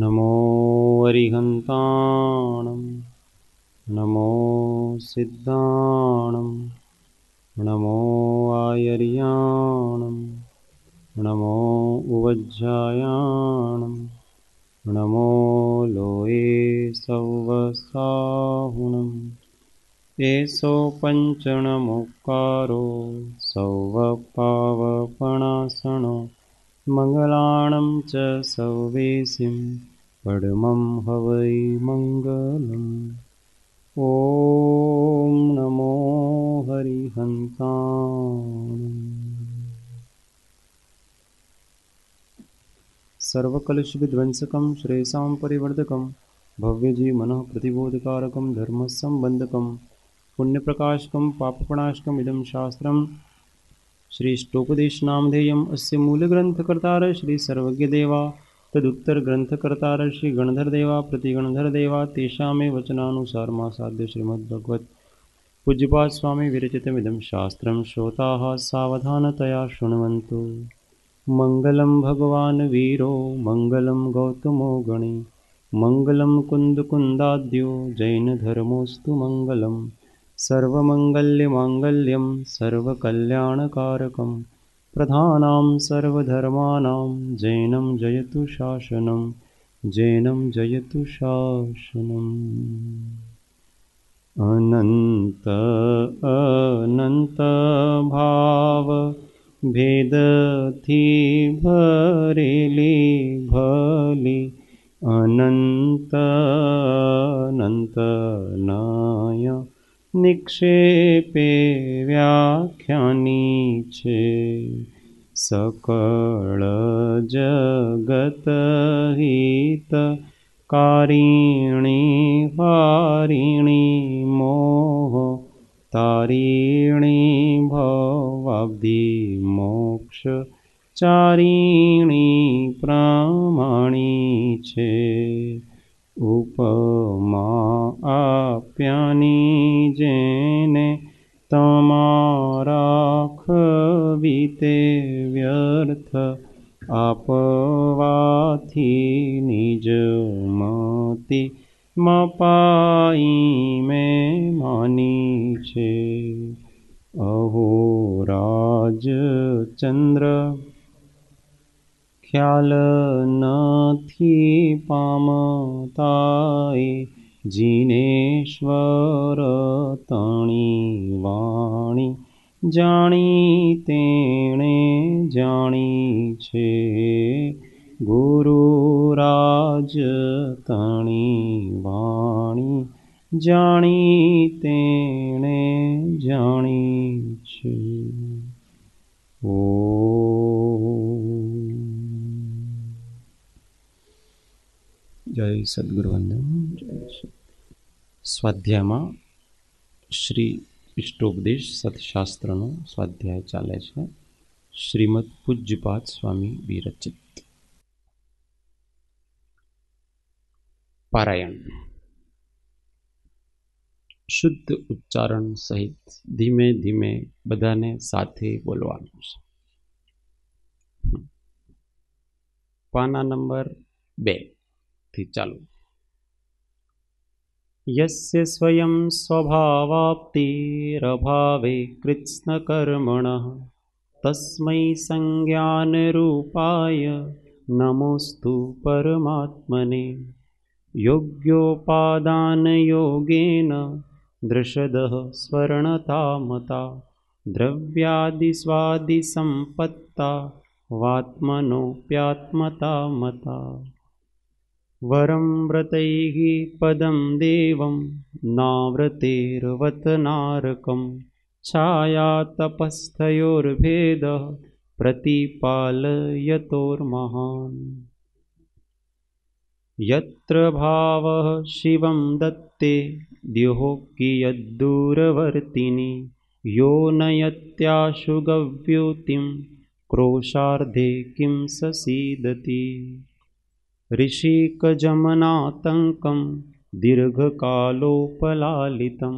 नमो हरिहन्ताणं नमो सिद्धाण नमो आयरियाण नमो उवज्जायाण नमो लोये सौवसाहुणम् एष पञ्चणमुक्कारो स्वपावपणासन मङ्गलाणं च सौवेशिं पडमं हवै मङ्गलम् ॐ नमो हरिहन्ता सर्वकलुषविध्वंसकं श्रेयसां परिवर्धकं भव्यजी प्रतिबोधकारकं धर्मसम्बन्धकम् पुण्यप्रकाशकं इदं शास्त्रं श्रीष्टोपदेशनामधेयम् अस्य मूलग्रन्थकर्तार श्रीसर्वज्ञदेवा तदुत्तरग्रन्थकर्तार श्रीगणधरदेवा प्रतिगणधरदेवा तेषामेव वचनानुसारमासाद्य पूज्यपास्वामी इदं शास्त्रं श्रोताः सावधानतया शृण्वन्तु मङ्गलं भगवान् वीरो मङ्गलं गौतमो गणे मङ्गलं कुन्दकुन्दाद्यो जैनधर्मोऽस्तु मङ्गलम् सर्वमङ्गल्यमाङ्गल्यं सर्वकल्याणकारकं प्रधानां सर्वधर्माणां जैनं जयतु शासनं जैनं जयतु शासनम् अनन्त अनन्त भरेलीभलि अनन्तनन्तनाय નિક્ષેપે વ્યાખ્યાની છે सकल जगतहित कारिणी हारिणी मोह तारिणी भवाब्धि मोक्ष चारिणी प्रामाणी छे उपमा आप्यानी જેને તમારા ખવી વ્યર્થ આપવાથી નિજ મતી મપાઈ મેં માની છે અહો રાજચંદ્ર ખ્યાલ નથી પામતાય જીનેશ્વર તણી વાણી જાણી તેણે જાણી છે ગુરુરાજ તણી વાણી જાણી તેણે જાણી છે ઓ જય સદગુરુ વંદન જય સદ સ્વાધ્યાયમાં શ્રી ઇષ્ટોપદેશ સતશાસ્ત્રનો સ્વાધ્યાય ચાલે છે શ્રીમદ પૂજ્યપાત સ્વામી વિરચિત પારાયણ શુદ્ધ ઉચ્ચારણ સહિત ધીમે ધીમે બધાને સાથે બોલવાનું છે પાના નંબર બે થી ચાલુ यस्य स्वयं स्वभावाप्तिरभावे कृत्स्नकर्मणः तस्मै संज्ञानरूपाय नमोऽस्तु परमात्मने योग्योपादानयोगेन दृषदः स्वर्णतामता द्रव्यादिस्वादिसम्पत्ता वात्मनोऽप्यात्मतामता मता वरं व्रतैः पदं देवं नाव्रतेर्वतनारकं छायातपस्थयोर्भेदः प्रतिपालयतोर्महान् यत्र भावः शिवं दत्ते द्युहो कियद्दूरवर्तिनि यो नयत्याशुगव्योतिं क्रोशार्धे किं स ऋषिकजमनातङ्कं दीर्घकालोपलालितं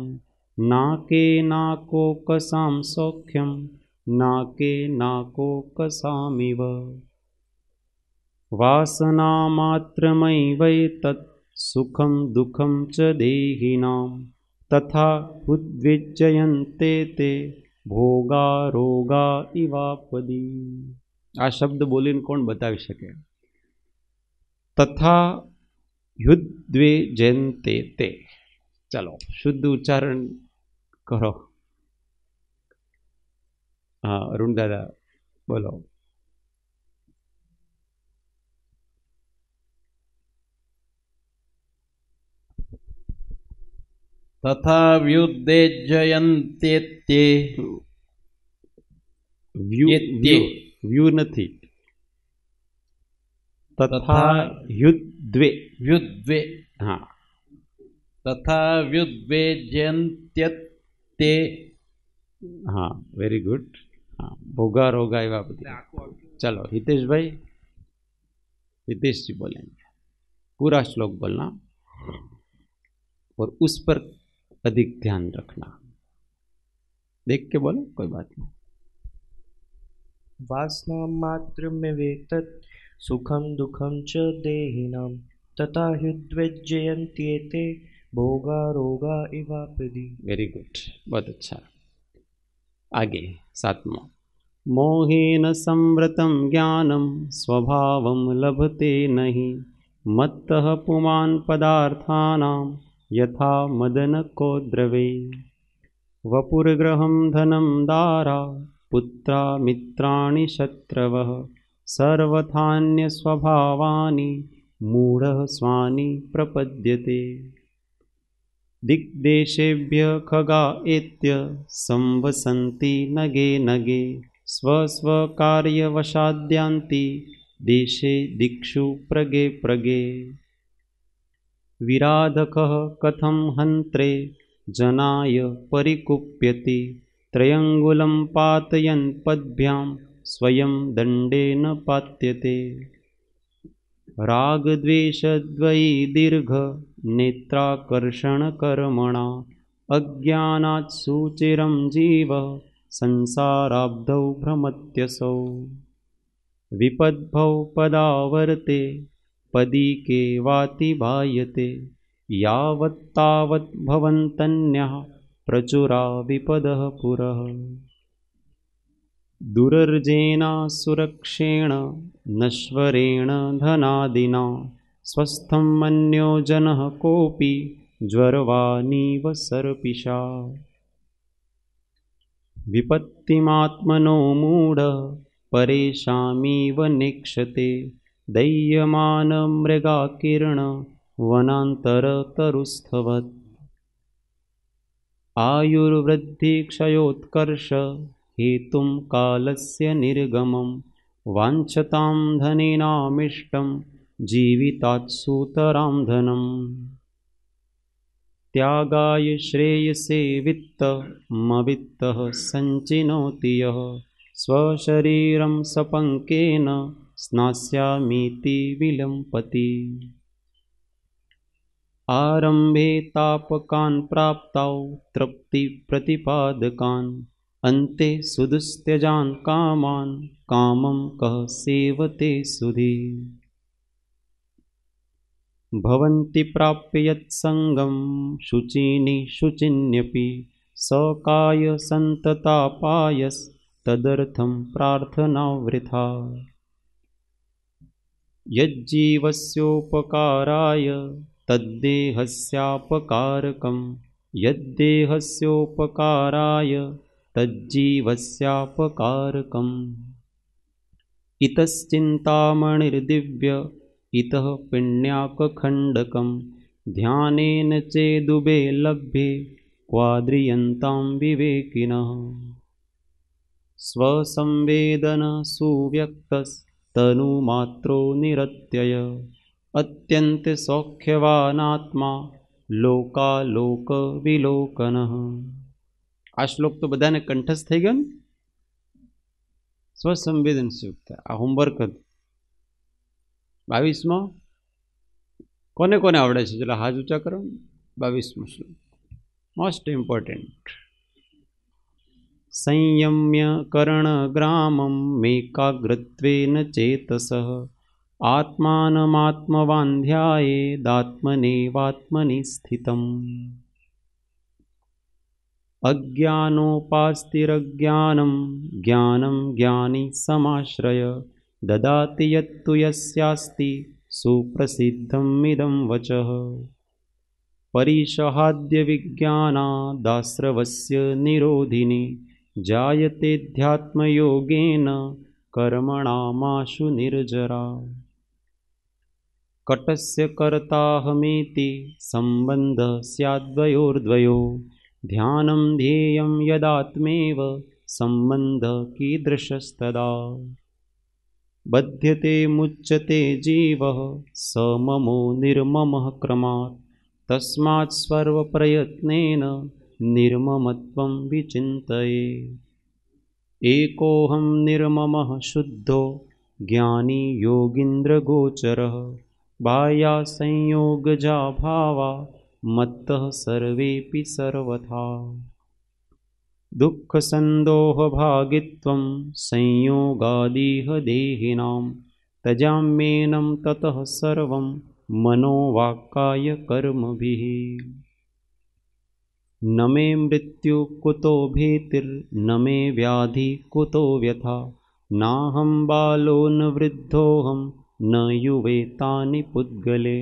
नाके नाकोकसां सौख्यं नाके नाकोकसामिव वासनामात्रमैवैतत् सुखं दुःखं च देहिनां तथा उद्विजयन्ते ते भोगा रोगा इवापदी आ शब्द બોલીને कौन बता सके तथा युद्वे जयंते ते चलो शुद्ध उच्चारण करो हाँ अरुण दादा बोलो तथा व्युदे जयंते ते व्यू व्यू नहीं तथा युद्वे युद्वे हाँ तथा युद्वे जयंत्यते हाँ वेरी गुड हाँ भोगा रोगा एवा पति चलो हितेश भाई हितेश जी बोलेंगे पूरा श्लोक बोलना और उस पर अधिक ध्यान रखना देख के बोलो कोई बात नहीं वासना मात्र में वे तत् सुखम दुखम च देहिनां तथा हृद्वज्जयन्त्येते भोगा रोगा इवापदि वेरी गुड बहुत अच्छा आगे सातमा मोहेन संवृत ज्ञान स्वभाव लभते नहीं मत्तः पुमान् पदार्थानां यथा को द्रवे वपुर्ग्रह धनम दारा पुत्रा मित्राणि शत्रवः सर्वथान्यस्वभावानि मूढः स्वानि प्रपद्यते खगा एत्य संवसन्ति नगे नगे स्वस्वकार्यवशाद्यान्ति देशे दिक्षु प्रगे प्रगे विराधकः कथं हन्त्रे जनाय परिकुप्यति त्रयङ्गुलं पातयन् पद्भ्यां स्वयं दण्डेन पात्यते रागद्वेषद्वयी दीर्घनेत्राकर्षणकर्मणा सुचिरं जीव संसाराब्धौ भ्रमत्यसौ विपद्भौ पदावर्ते पदीके वातिभायते यावत्तावत् भवन्तन्यः प्रचुरा विपदः पुरः दुरर्जेना सुरक्षेण नश्वरेण धनादिना स्वस्थं मन्यो जनः कोऽपि ज्वरवानीव सर्पिषा विपत्तिमात्मनो मूढ परेषामीव नेक्षते वनान्तरतरुस्थवत् आयुर्वृद्धिक्षयोत्कर्ष हेतुं कालस्य निर्गमं वाञ्छतां धनिनामिष्टं जीवितात्सुतरां धनम् त्यागाय श्रेयसे वित्तमवित्तः सञ्चिनोति यः स्वशरीरं सपङ्केन स्नास्यामीति विलम्पति आरम्भे तापकान् प्राप्तौ तृप्तिप्रतिपादकान् अन्ते सुदुस्त्यजान् कामान् कामं कः सेवते सुधी भवन्ति प्राप्य यत्सङ्गं शुचिनि शुचिन्यपि सकायसन्ततापायस्तदर्थं वृथा यज्जीवस्योपकाराय तद्देहस्यापकारकं यद्देहस्योपकाराय तज्जीवस्यापकारकम् इतश्चिन्तामणिर्दिव्य इतः पिण्याकखण्डकं ध्यानेन चेदुबे लभ्ये क्वाद्रियन्तां विवेकिनः स्वसंवेदनसुव्यक्तस्तनुमात्रो निरत्यय अत्यन्तसौख्यवानात्मा लोकालोकविलोकनः આ શ્લોક તો બધાને કંઠસ્થ થઈ ગયો ને સ્વસંવેદનશીલતા આ હોમવર્ક બાવીસમાં કોને કોને આવડે છે ચાલો હાથ ઊંચા કરો બાવીસમો શ્લોક મોસ્ટ ઇમ્પોર્ટન્ટ સંયમ્ય કરણ કર્ણગ્રામમ મેકાગ્રત્વેન ચેતસ આત્માનમાત્મવાંધ્યાયે દાત્મને વાત્મની સ્થિતમ अज्ञानोपास्तिरज्ञानं ज्ञानं ज्ञानी समाश्रय ददाति यत्तु यस्यास्ति सुप्रसिद्धमिदं वचः परिषहाद्यविज्ञानादाश्रवस्य निरोधिनि जायतेऽध्यात्मयोगेन कर्मणामाशु निर्जरा कटस्य कर्ताहमेति सम्बन्धः स्याद्वयोर्द्वयोः ध्यानं ध्येयं यदात्मेव सम्बन्ध कीदृशस्तदा बध्यते मुच्यते जीवः स ममो निर्ममः क्रमात् तस्मात् सर्वप्रयत्नेन निर्ममत्वं विचिन्तये एकोऽहं निर्ममः शुद्धो ज्ञानी योगीन्द्रगोचरः बाह्यासंयोगजाभावा मत्तः सर्वेऽपि सर्वथा दुःखसन्दोहभागित्वं संयोगादिह देहिनां तजाम्येनं ततः सर्वं कर्मभिः न मे मृत्यु कुतो भीतिर्न मे व्याधि कुतो व्यथा नाहं बालो न वृद्धोऽहं न युवेतानि पुद्गले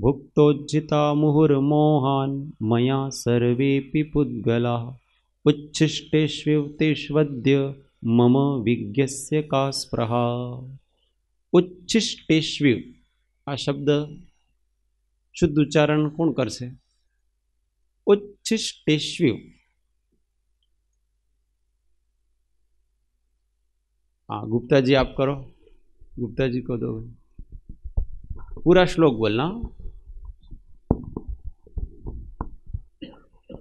भुक्तोज्जिता मुहुर्मोहान मया सर्वे पुद्गला उच्छिष्टेष्विव तेष्वद्य मम विज्ञस्य का स्पृहा उच्छिष्टेष्विव આ શબ્દ શુદ્ધ ઉચ્ચારણ કોણ કરશે ઉચ્છિષ્ટેષ્વિવ हाँ गुप्ता जी आप करो गुप्ता जी को दो पूरा श्लोक बोलना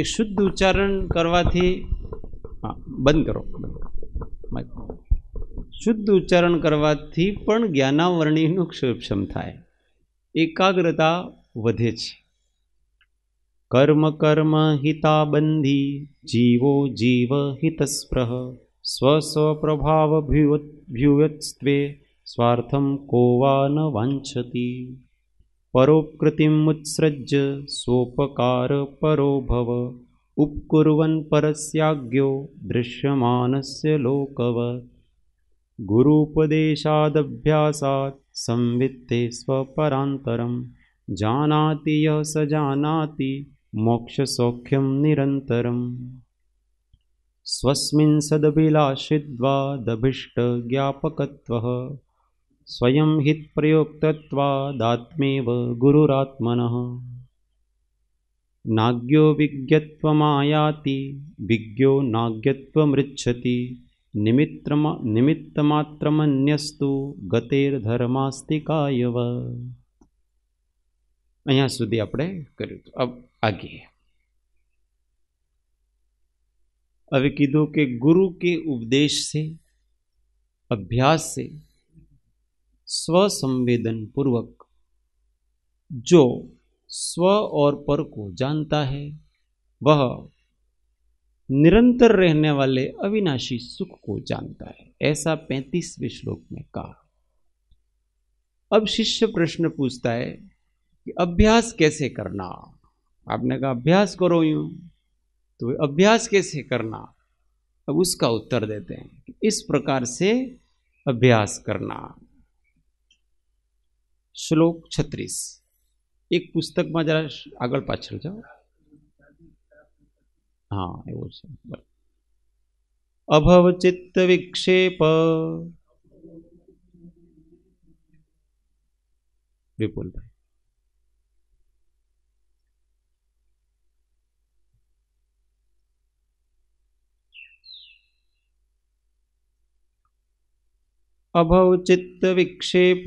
એ શુદ્ધ ઉચ્ચારણ કરવાથી હા બંધ કરો શુદ્ધ ઉચ્ચારણ કરવાથી પણ જ્ઞાનાવરણીનું ક્ષેપક્ષમ થાય એકાગ્રતા વધે છે કર્મ કર્મ હિતાબંધી જીવો જીવ હિતસ્પ્રહ સ્વ સ્વપ્રભાવ ભ્યુયત્સ્વે સ્વાર્થમ કોવા ન વાંછતી परोकृतिमुत्सृज्य स्वोपकारपरो भव परस्याज्ञो दृश्यमानस्य लोकव गुरूपदेशादभ्यासात् संवित्ते स्वपरान्तरं जानाति यः स जानाति मोक्षसौख्यं निरन्तरम् स्वस्मिन् सदभिलाषिद्वादभीष्टज्ञापकत्वः स्वयं हित हितप्रयोक्तत्वादात्मेव गुरुरात्मनः नाग्यो विज्ञत्वमायाति विज्ञो नाज्ञत्वमृच्छति निमित्रमा निमित्तमात्रमन्यस्तु गतेर्धर्मास्ति કાયવ અહીંયા સુધી આપણે કર્યું હતું અબ આગે હવે કીધું કે ગુરુ કે ઉપદેશ સે અભ્યાસ સે स्वसंवेदन पूर्वक जो स्व और पर को जानता है वह निरंतर रहने वाले अविनाशी सुख को जानता है ऐसा पैंतीसवें श्लोक में कहा अब शिष्य प्रश्न पूछता है कि अभ्यास कैसे करना आपने कहा अभ्यास करो यूं तो अभ्यास कैसे करना अब उसका उत्तर देते हैं इस प्रकार से अभ्यास करना श्लोक छत्रीस एक पुस्तक में जरा आग पाचल जाओ हाँ अभव चित्त विक्षेप विपुल अभव चित्त विक्षेप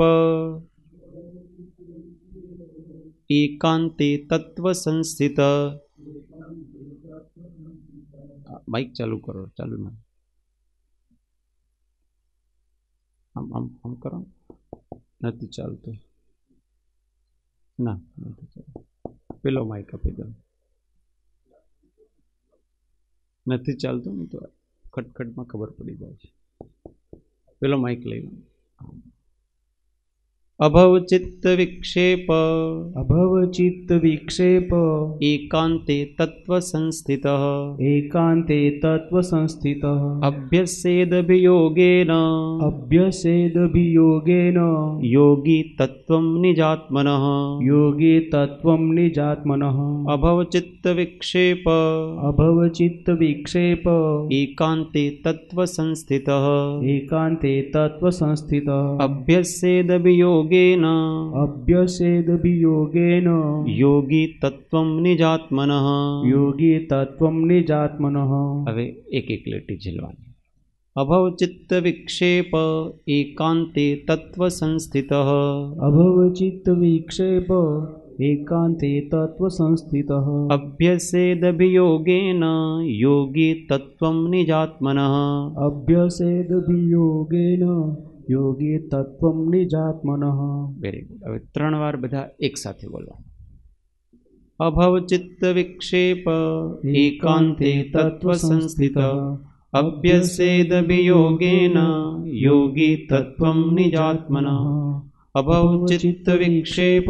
એકાંતે તત્વ સંસ્થિત બાઇક ચાલુ કરો ચાલુ ના આમ આમ આમ કરો નથી ચાલતું ના નથી ચાલતું પેલો માઇક આપી દો નથી ચાલતું નહીં તો ખટખટમાં ખબર પડી જાય છે પેલો માઇક લઈ લો अभवचित्त विक्षेप अभवचित्तविक्षेप अभवचित्तविक्षेप एकान्ते तत्त्वसंस्थितः एकान्ते तत्त्वसंस्थितः अभ्यसेदभियोगेन अभ्यसेदभियोगेन योगी तत्व निजात्मनः योगी तत्त्वं निजात्मनः अभवचित्तविक्षेप अभवचित्तविक्षेप एकांते तत्व संस्थित तत्त्वसंस्थितः अभ्यसेदभियोग योगेन अभ्यसेद योगेन योगी तत्व निजात्म योगी तत्व निजात्म હવે एक एक लेटी झिलवा અભવ ચિત્ત વિક્ષેપ એકાંતે તત્વ સંસ્થિત અભવ ચિત્ત વિક્ષેપ एकांते तत्वसंस्थितः योगेन योगी तत्व तत्त्वं निजात्मनः योगेन योगी तत्त्वम निजात्मनः वेरी गुड अब तीन बार બધા એકસાથે બોલવા અભવ ચિત્ત વિક્ષેપ એકાન્તે તત્વ સંસ્થિત અભ્યસેદ ભિયોગેન યોગી તત્ત્વમ निजात्मનઃ અભવ ચિત્ત વિક્ષેપ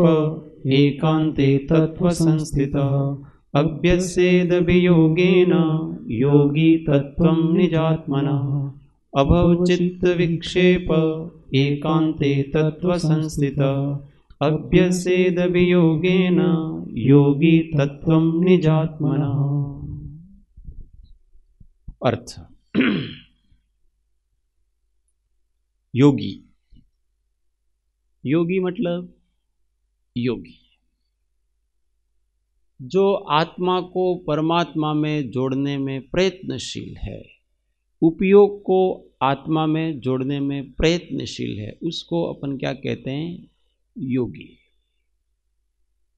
એકાન્તે તત્વ સંસ્થિત અભ્યસેદ ભિયોગેન યોગી તત્ત્વમ निजात्मનઃ अभवचित्त विक्षेप एकान्ते तत्त्वसंस्थित अभ्यसेदभियोगेन योगी तत्व निजात्मना अर्थ योगी योगी मतलब योगी जो आत्मा को परमात्मा में जोड़ने में प्रयत्नशील है उपयोग को आत्मा में जोड़ने में प्रयत्नशील है उसको अपन क्या कहते हैं योगी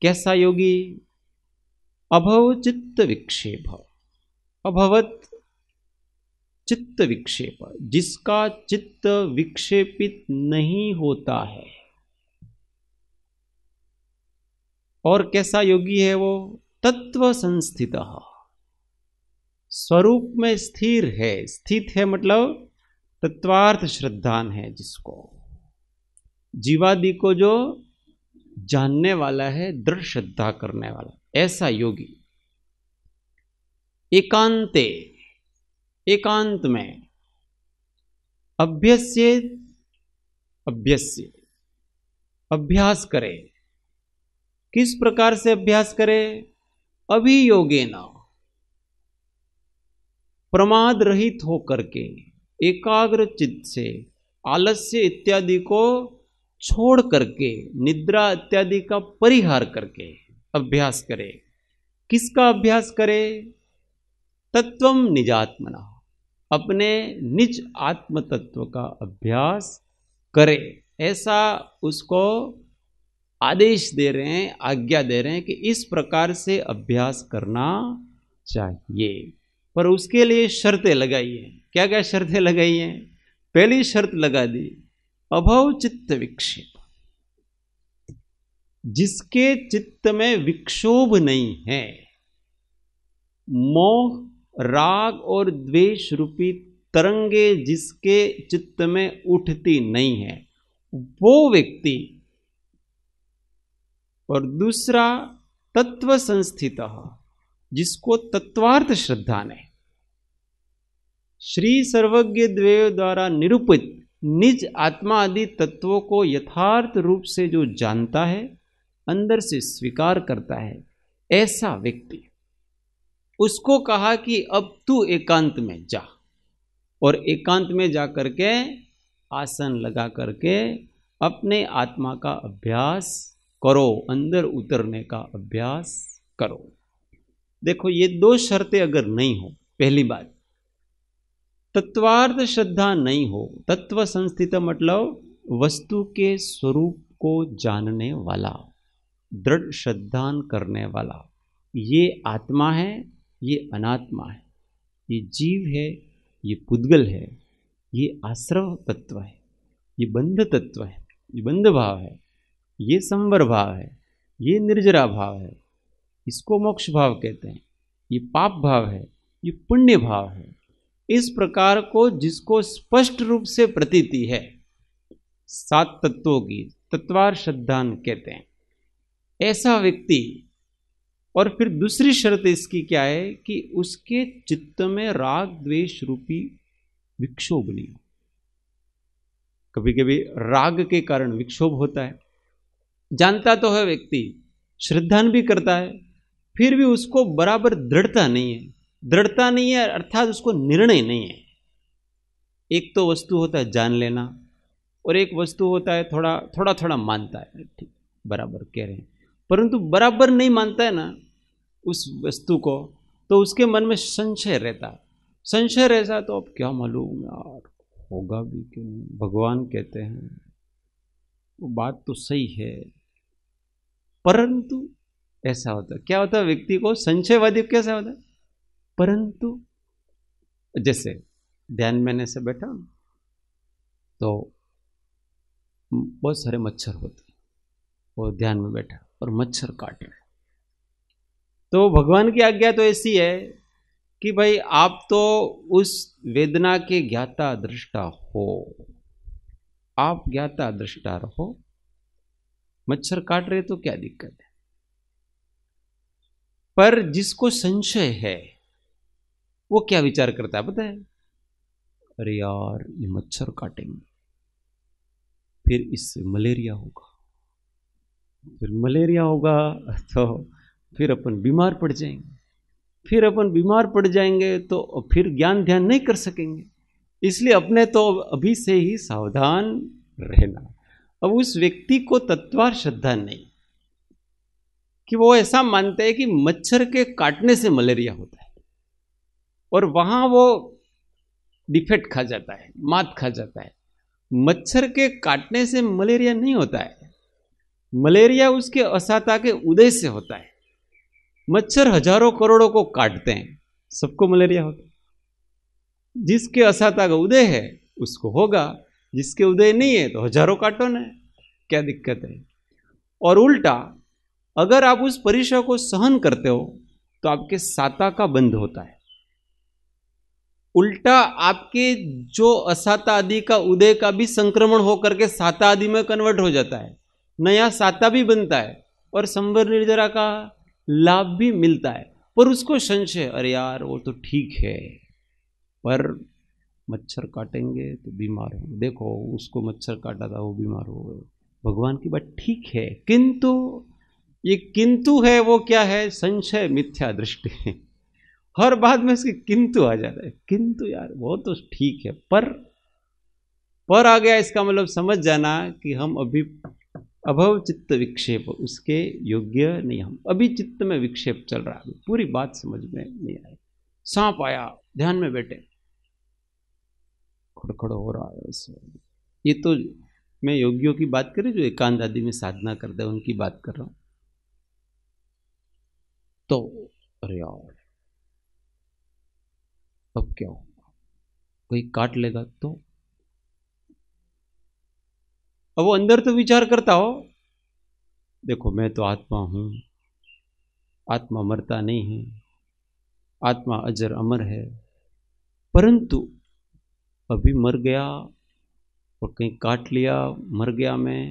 कैसा योगी अभव चित्त विक्षेप अभवत चित्त विक्षेप जिसका चित्त विक्षेपित नहीं होता है और कैसा योगी है वो तत्व संस्थित स्वरूप में स्थिर है स्थित है मतलब तत्वार्थ श्रद्धान है जिसको जीवादि को जो जानने वाला है दृढ़ श्रद्धा करने वाला ऐसा योगी एकांते एकांत में अभ्यस्य अभ्यस्य अभ्यास करे किस प्रकार से अभ्यास करे अभियोगे न प्रमाद रहित होकर के एकाग्र चित्त से आलस्य इत्यादि को छोड़ करके निद्रा इत्यादि का परिहार करके अभ्यास करे किसका अभ्यास करे तत्व निजात्मना अपने निज आत्म तत्व का अभ्यास करे ऐसा उसको आदेश दे रहे हैं आज्ञा दे रहे हैं कि इस प्रकार से अभ्यास करना चाहिए पर उसके लिए शर्तें लगाई हैं क्या क्या शर्तें लगाई हैं पहली शर्त लगा दी अभव चित्त विक्षेप जिसके चित्त में विक्षोभ नहीं है मोह राग और द्वेष रूपी तरंगे जिसके चित्त में उठती नहीं है वो व्यक्ति और दूसरा तत्व संस्थित जिसको तत्वार्थ श्रद्धा ने श्री सर्वज्ञ द्वय द्वारा निरूपित निज आत्मा आदि तत्वों को यथार्थ रूप से जो जानता है अंदर से स्वीकार करता है ऐसा व्यक्ति उसको कहा कि अब तू एकांत में जा और एकांत में जा करके आसन लगा करके अपने आत्मा का अभ्यास करो अंदर उतरने का अभ्यास करो देखो ये दो शर्तें अगर नहीं हो पहली बात तत्वार्थ श्रद्धा नहीं हो तत्व संस्थित मतलब वस्तु के स्वरूप को जानने वाला दृढ़ श्रद्धान करने वाला ये आत्मा है ये अनात्मा है ये जीव है ये पुद्गल है ये आश्रव तत्व है ये बंध तत्व है ये बंध भाव है ये संवर भाव है ये निर्जरा भाव है इसको मोक्ष भाव कहते हैं ये पाप भाव है ये पुण्य भाव है इस प्रकार को जिसको स्पष्ट रूप से प्रतीति है सात तत्वों की तत्वार श्रद्धान कहते हैं ऐसा व्यक्ति और फिर दूसरी शर्त इसकी क्या है कि उसके चित्त में राग द्वेष रूपी विक्षोभ नहीं हो कभी कभी राग के कारण विक्षोभ होता है जानता तो है व्यक्ति श्रद्धान भी करता है फिर भी उसको बराबर दृढ़ता नहीं है दृढ़ता नहीं है अर्थात उसको निर्णय नहीं है एक तो वस्तु होता है जान लेना और एक वस्तु होता है थोड़ा थोड़ा थोड़ा मानता है ठीक बराबर कह रहे हैं परंतु बराबर नहीं मानता है ना उस वस्तु को तो उसके मन में संशय रहता संशय रहता तो अब क्या मालूम यार होगा भी कि नहीं भगवान कहते हैं वो बात तो सही है परंतु ऐसा होता क्या होता व्यक्ति को संशयवादी कैसा होता है परंतु जैसे ध्यान में से बैठा तो बहुत सारे मच्छर होते वो ध्यान में बैठा और मच्छर काट रहे तो भगवान की आज्ञा तो ऐसी है कि भाई आप तो उस वेदना के ज्ञाता दृष्टा हो आप ज्ञाता दृष्टा रहो मच्छर काट रहे तो क्या दिक्कत है पर जिसको संशय है वो क्या विचार करता है पता है अरे यार ये मच्छर काटेंगे फिर इससे मलेरिया होगा फिर मलेरिया होगा तो फिर अपन बीमार पड़ जाएंगे फिर अपन बीमार पड़ जाएंगे तो फिर ज्ञान ध्यान नहीं कर सकेंगे इसलिए अपने तो अभी से ही सावधान रहना अब उस व्यक्ति को तत्वार श्रद्धा नहीं कि वो ऐसा मानते हैं कि मच्छर के काटने से मलेरिया होता है और वहाँ वो डिफेक्ट खा जाता है मात खा जाता है मच्छर के काटने से मलेरिया नहीं होता है मलेरिया उसके असाता के उदय से होता है मच्छर हजारों करोड़ों को काटते हैं सबको मलेरिया होता है जिसके असाता का उदय है उसको होगा जिसके उदय नहीं है तो हजारों काटो ना क्या दिक्कत है और उल्टा अगर आप उस परिश्रम को सहन करते हो तो आपके साता का बंद होता है उल्टा आपके जो असाता आदि का उदय का भी संक्रमण होकर के साता आदि में कन्वर्ट हो जाता है नया साता भी बनता है और संवर निर्जरा का लाभ भी मिलता है पर उसको संशय अरे यार वो तो ठीक है पर मच्छर काटेंगे तो बीमार होंगे देखो उसको मच्छर काटा था वो बीमार हो गए भगवान की बात ठीक है किंतु ये किंतु है वो क्या है संशय मिथ्या दृष्टि है और बाद में इसके किंतु आ जाता है किंतु यार वो तो ठीक है पर पर आ गया इसका मतलब समझ जाना कि हम अभी अभव चित्त विक्षेप उसके योग्य नहीं हम अभी चित्त में विक्षेप चल रहा है पूरी बात समझ में नहीं आई सांप आया ध्यान में बैठे खड़खड़ हो रहा है उसमें ये तो मैं योगियों की बात करी जो एकांत आदि में साधना करते हैं उनकी बात कर रहा हूं तो अरे यार अब क्या होगा कोई काट लेगा तो अब वो अंदर तो विचार करता हो देखो मैं तो आत्मा हूँ आत्मा मरता नहीं है आत्मा अजर अमर है परंतु अभी मर गया और कहीं काट लिया मर गया मैं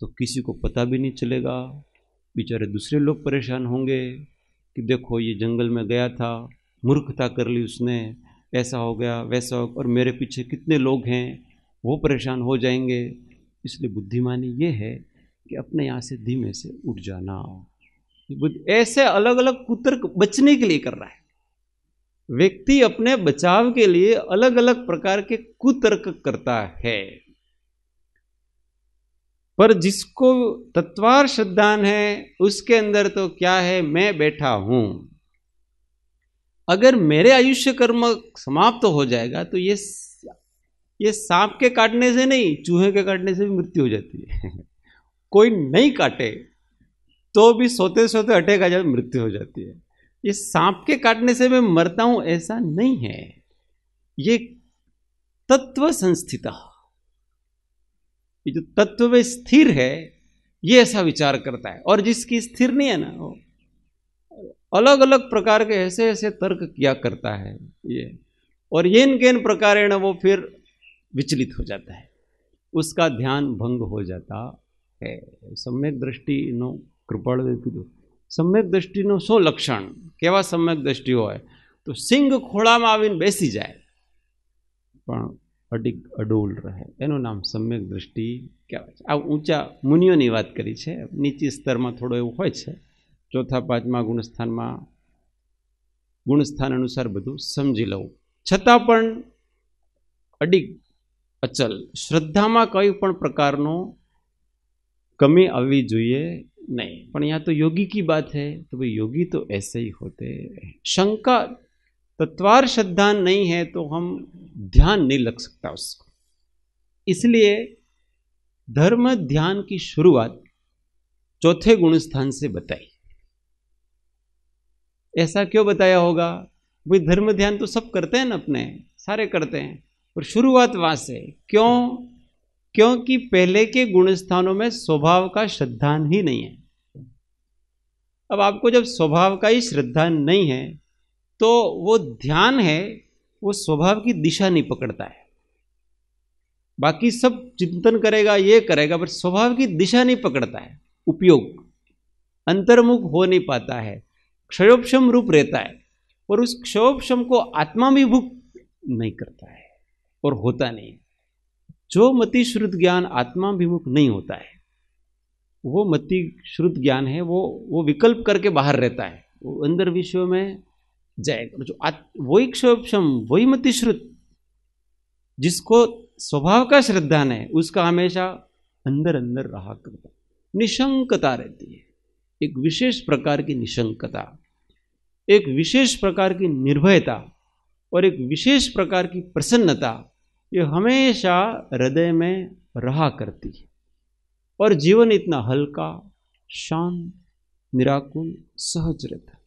तो किसी को पता भी नहीं चलेगा बेचारे दूसरे लोग परेशान होंगे कि देखो ये जंगल में गया था मूर्खता कर ली उसने ऐसा हो गया वैसा हो और मेरे पीछे कितने लोग हैं वो परेशान हो जाएंगे इसलिए बुद्धिमानी ये है कि अपने यहाँ से धीमे से उठ जाना ऐसे अलग अलग कुतर्क बचने के लिए कर रहा है व्यक्ति अपने बचाव के लिए अलग अलग प्रकार के कुतर्क करता है पर जिसको तत्वार श्रद्धान है उसके अंदर तो क्या है मैं बैठा हूं अगर मेरे आयुष्य कर्म समाप्त तो हो जाएगा तो ये ये सांप के काटने से नहीं चूहे के काटने से भी मृत्यु हो जाती है कोई नहीं काटे तो भी सोते सोते अटैक आ जाए मृत्यु हो जाती है ये सांप के काटने से मैं मरता हूं ऐसा नहीं है ये तत्व संस्थित ये जो तत्व में स्थिर है ये ऐसा विचार करता है और जिसकी स्थिर नहीं है ना वो अलग अलग प्रकार के ऐसे ऐसे तर्क किया करता है ये और ये इनके इन प्रकार वो फिर विचलित हो जाता है उसका ध्यान भंग हो जाता है सम्यक दृष्टि नो कृपण तो। सम्यक दृष्टि नो सो लक्षण केवा सम्यक दृष्टि हो तो सिंह खोड़ा में आवीन बेसी जाए पर अडिग अडोल रहे एनु नाम सम्यक दृष्टि कहवा ऊंचा की बात करी है नीचे स्तर में थोड़ा एवं हो चौथा પાંચમા गुणस्थान में गुणस्थान अनुसार बधु समझी છતાં પણ અડીગ અચલ શ્રદ્ધામાં કોઈ प्रकार પ્રકારનો कमी આવવી જોઈએ नहीं पर यहाँ तो योगी की बात है तो भाई योगी तो ऐसे ही होते शंका तत्वार श्रद्धा नहीं है तो हम ध्यान नहीं लग सकता उसको इसलिए धर्म ध्यान की शुरुआत चौथे गुणस्थान से बताई ऐसा क्यों बताया होगा भाई धर्म ध्यान तो सब करते हैं ना अपने सारे करते हैं और शुरुआत वहां से क्यों क्योंकि पहले के गुण स्थानों में स्वभाव का श्रद्धान ही नहीं है अब आपको जब स्वभाव का ही श्रद्धान नहीं है तो वो ध्यान है वो स्वभाव की दिशा नहीं पकड़ता है बाकी सब चिंतन करेगा ये करेगा पर स्वभाव की दिशा नहीं पकड़ता है उपयोग अंतर्मुख हो नहीं पाता है क्षयोपम रूप रहता है और उस क्षयोपम को आत्मा भी भुक्त नहीं करता है और होता नहीं जो मति श्रुत ज्ञान आत्माभिमुख नहीं होता है वो मति श्रुत ज्ञान है वो वो विकल्प करके बाहर रहता है वो अंदर विश्व में जाएगा जो वही क्षोभक्षम वही मति श्रुत जिसको स्वभाव का श्रद्धा है उसका हमेशा अंदर अंदर रहा करता निशंकता रहती है एक विशेष प्रकार की निशंकता एक विशेष प्रकार की निर्भयता और एक विशेष प्रकार की प्रसन्नता ये हमेशा हृदय में रहा करती है और जीवन इतना हल्का शांत निराकुल सहज रहता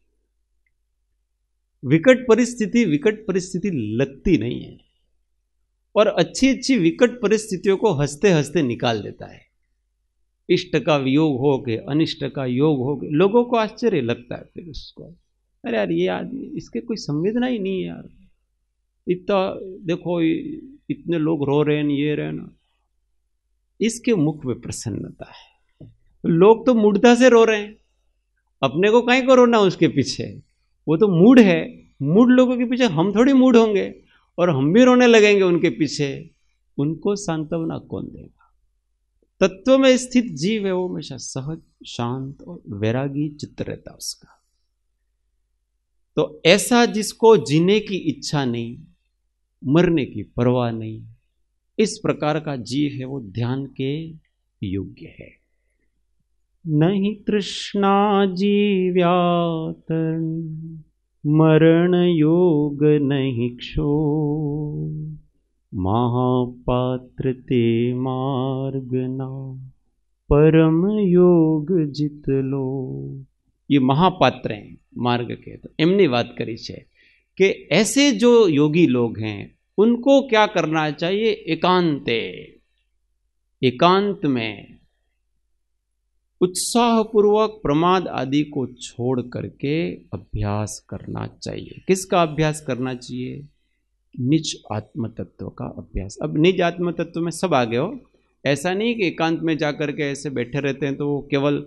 विकट परिस्थिति विकट परिस्थिति लगती नहीं है और अच्छी अच्छी विकट परिस्थितियों को हंसते हंसते निकाल देता है इष्ट का योग हो के अनिष्ट का योग हो के लोगों को आश्चर्य लगता है फिर उसको अरे यार ये आदमी इसके कोई संवेदना ही नहीं है यार इतना देखो इतने लोग रो रहे हैं ये रहे ना इसके मुख में प्रसन्नता है लोग तो मूर्धा से रो रहे हैं अपने को कहीं को रोना उसके पीछे वो तो मूड है मूड लोगों के पीछे हम थोड़ी मूड होंगे और हम भी रोने लगेंगे उनके पीछे उनको सांत्वना कौन देगा तत्व में स्थित जीव है वो हमेशा सहज शांत और वैरागी चित्त रहता उसका तो ऐसा जिसको जीने की इच्छा नहीं मरने की परवाह नहीं इस प्रकार का जीव है वो ध्यान के योग्य है नहीं तृष्णा जीव्यात मरण योग नहीं क्षो महापात्र ते मार्ग ना परम योग जित लो ये महापात्र हैं के तो एमने बात करी છે कि ऐसे जो योगी लोग हैं उनको क्या करना चाहिए एकांते एकांत में उत्साहपूर्वक प्रमाद आदि को छोड़ करके अभ्यास करना चाहिए किसका अभ्यास करना चाहिए निज आत्म तत्व का अभ्यास अब निज आत्म तत्व में सब आ गए हो ऐसा नहीं कि एकांत में जाकर के ऐसे बैठे रहते हैं तो वो केवल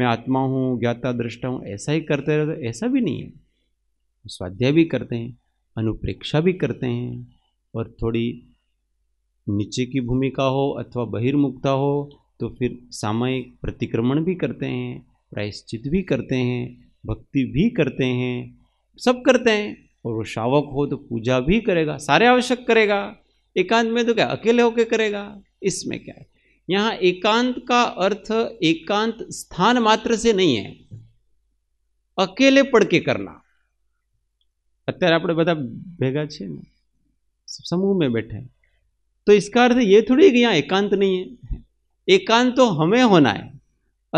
मैं आत्मा हूँ ज्ञाता दृष्टा हूँ ऐसा ही करते रहे तो ऐसा भी नहीं है स्वाध्याय भी करते हैं अनुप्रेक्षा भी करते हैं और थोड़ी नीचे की भूमिका हो अथवा बहिर्मुखता हो तो फिर सामयिक प्रतिक्रमण भी करते हैं प्रायश्चित भी करते हैं भक्ति भी करते हैं सब करते हैं और वो शावक हो तो पूजा भी करेगा सारे आवश्यक करेगा एकांत में तो क्या अकेले होके करेगा इसमें क्या है यहाँ एकांत का अर्थ एकांत स्थान मात्र से नहीं है अकेले पढ़ के करना अत्यार आप बता भेगा समूह में बैठे तो इसका अर्थ ये थोड़ी कि यहाँ एकांत नहीं है एकांत तो हमें होना है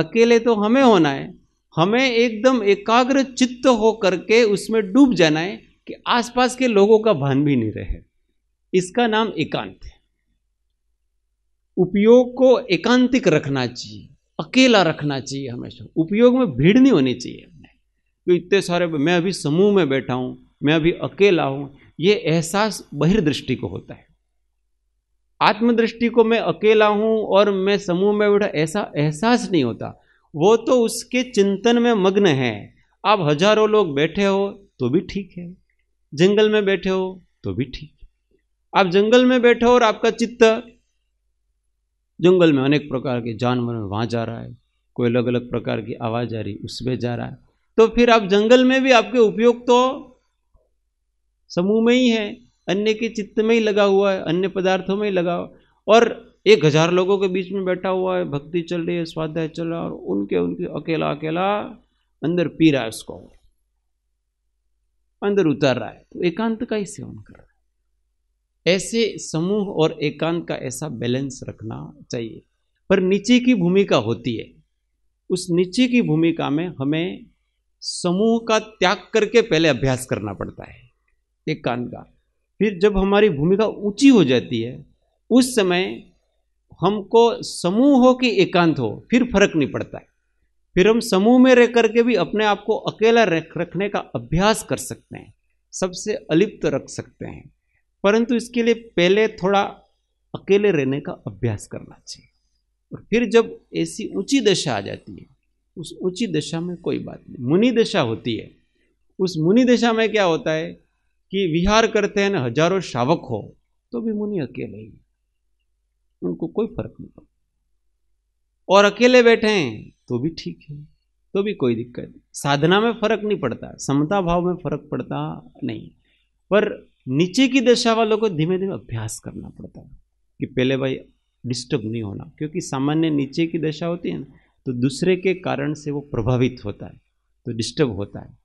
अकेले तो हमें होना है हमें एकदम एकाग्र चित्त हो करके उसमें डूब जाना है कि आसपास के लोगों का भान भी नहीं रहे इसका नाम एकांत है उपयोग को एकांतिक रखना चाहिए अकेला रखना चाहिए हमेशा उपयोग में भीड़ नहीं होनी चाहिए हमने तो इतने सारे मैं अभी समूह में बैठा हूँ मैं अभी अकेला हूँ ये एहसास बहिर्दृष्टि को होता है आत्मदृष्टि को मैं अकेला हूँ और मैं समूह में बैठा ऐसा एहसास नहीं होता वो तो उसके चिंतन में मग्न है आप हजारों लोग बैठे हो तो भी ठीक है जंगल में बैठे हो तो भी ठीक है आप जंगल में बैठे हो और आपका चित्त जंगल में अनेक प्रकार के जानवर वहाँ जा रहा है कोई अलग अलग प्रकार की आवाज़ आ रही उसमें जा रहा है तो फिर आप जंगल में भी आपके उपयोग तो समूह में ही है अन्य के चित्त में ही लगा हुआ है अन्य पदार्थों में ही लगा हुआ और एक हज़ार लोगों के बीच में बैठा हुआ है भक्ति चल रही है स्वाध्याय चल रहा है और उनके उनके अकेला अकेला अंदर पी रहा है उसको अंदर उतार रहा है तो एकांत का ही सेवन कर रहा है ऐसे समूह और एकांत का ऐसा बैलेंस रखना चाहिए पर नीचे की भूमिका होती है उस नीचे की भूमिका में हमें समूह का त्याग करके पहले अभ्यास करना पड़ता है एकांत का फिर जब हमारी भूमिका ऊंची हो जाती है उस समय हमको समूह हो कि एकांत हो फिर फर्क नहीं पड़ता है फिर हम समूह में रह करके भी अपने आप को अकेला रख रखने का अभ्यास कर सकते हैं सबसे अलिप्त रख सकते हैं परंतु इसके लिए पहले थोड़ा अकेले रहने का अभ्यास करना चाहिए और फिर जब ऐसी ऊंची दशा आ जाती है उस ऊंची दशा में कोई बात नहीं मुनि दशा होती है उस मुनि दशा में क्या होता है कि विहार करते हैं ना हजारों शावक हो तो भी मुनि अकेले ही उनको कोई फर्क नहीं पड़ता और अकेले बैठे हैं तो भी ठीक है तो भी कोई दिक्कत साधना में फर्क नहीं पड़ता समता भाव में फर्क पड़ता नहीं पर नीचे की दशा वालों को धीमे धीमे अभ्यास करना पड़ता है कि पहले भाई डिस्टर्ब नहीं होना क्योंकि सामान्य नीचे की दशा होती है ना तो दूसरे के कारण से वो प्रभावित होता है तो डिस्टर्ब होता है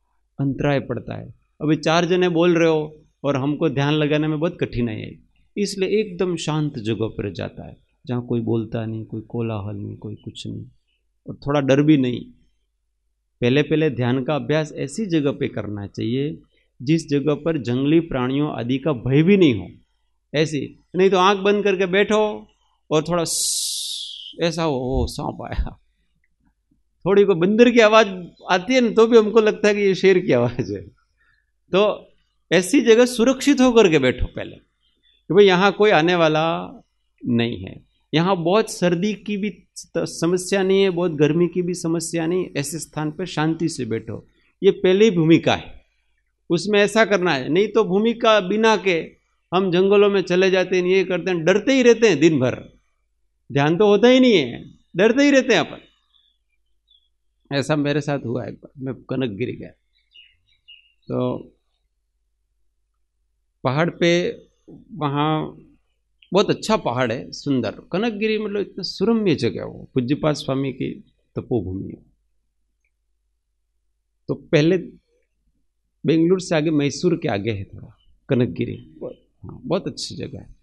अंतराय पड़ता है अभी चार जने बोल रहे हो और हमको ध्यान लगाने में बहुत कठिनाई है इसलिए एकदम शांत जगह पर जाता है जहाँ कोई बोलता नहीं कोई कोलाहल नहीं कोई कुछ नहीं और थोड़ा डर भी नहीं पहले पहले ध्यान का अभ्यास ऐसी जगह पे करना चाहिए जिस जगह पर जंगली प्राणियों आदि का भय भी नहीं हो ऐसी नहीं तो आंख बंद करके बैठो और थोड़ा ऐसा हो ओ सांप आया थोड़ी को बंदर की आवाज़ आती है ना तो भी हमको लगता है कि ये शेर की आवाज़ है तो ऐसी जगह सुरक्षित होकर के बैठो पहले कि भाई यहाँ कोई आने वाला नहीं है यहाँ बहुत सर्दी की भी समस्या नहीं है बहुत गर्मी की भी समस्या नहीं ऐसे स्थान पर शांति से बैठो ये पहली भूमिका है उसमें ऐसा करना है नहीं तो भूमि का बिना के हम जंगलों में चले जाते हैं ये करते हैं डरते ही रहते हैं दिन भर ध्यान तो होता ही नहीं है डरते ही रहते हैं अपन ऐसा मेरे साथ हुआ एक बार मैं कनक गिर गया तो पहाड़ पे वहाँ बहुत अच्छा पहाड़ है सुंदर कनकगिरी मतलब इतना सुरम्य जगह वो पूज्यपाल स्वामी की तपोभूमि तो पहले बेंगलुरु से आगे मैसूर के आगे है थोड़ा कनकगिरी हाँ बहुत अच्छी जगह है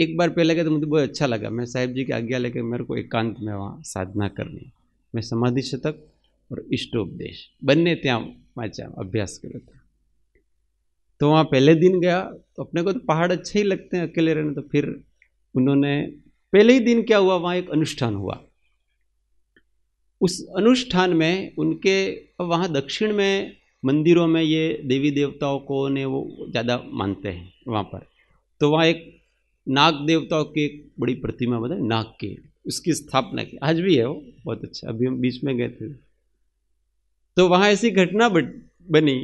एक बार पहले गया तो मुझे बहुत अच्छा लगा मैं साहिब जी की आज्ञा लेकर मेरे को एकांत में वहाँ साधना करनी मैं समाधि शतक और इष्टोपदेश બંને ત્યાં વાંચ્યા अभ्यास કર્યો था तो वहाँ पहले दिन गया तो अपने को तो पहाड़ अच्छे ही लगते हैं अकेले रहने तो फिर उन्होंने पहले ही दिन क्या हुआ वहाँ एक अनुष्ठान हुआ उस अनुष्ठान में उनके वहाँ दक्षिण में मंदिरों में ये देवी देवताओं को ने वो ज़्यादा मानते हैं वहाँ पर तो वहाँ एक नाग देवताओं की एक बड़ी प्रतिमा बताए नाग की उसकी स्थापना की आज भी है वो बहुत अच्छा अभी हम बीच में गए थे तो वहाँ ऐसी घटना बनी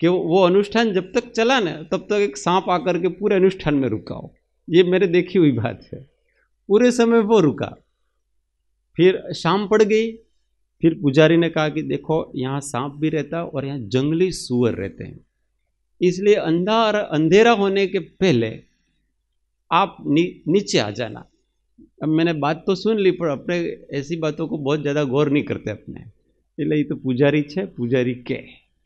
कि वो अनुष्ठान जब तक चला ना तब तक एक सांप आकर के पूरे अनुष्ठान में रुका हो ये मेरे देखी हुई बात है पूरे समय वो रुका फिर शाम पड़ गई फिर पुजारी ने कहा कि देखो यहाँ सांप भी रहता है और यहाँ जंगली सुअर रहते हैं इसलिए अंधार अंधेरा होने के पहले आप नी, नीचे आ जाना अब मैंने बात तो सुन ली पर अपने ऐसी बातों को बहुत ज़्यादा गौर नहीं करते अपने ये तो छे पुजारी તો પૂજારી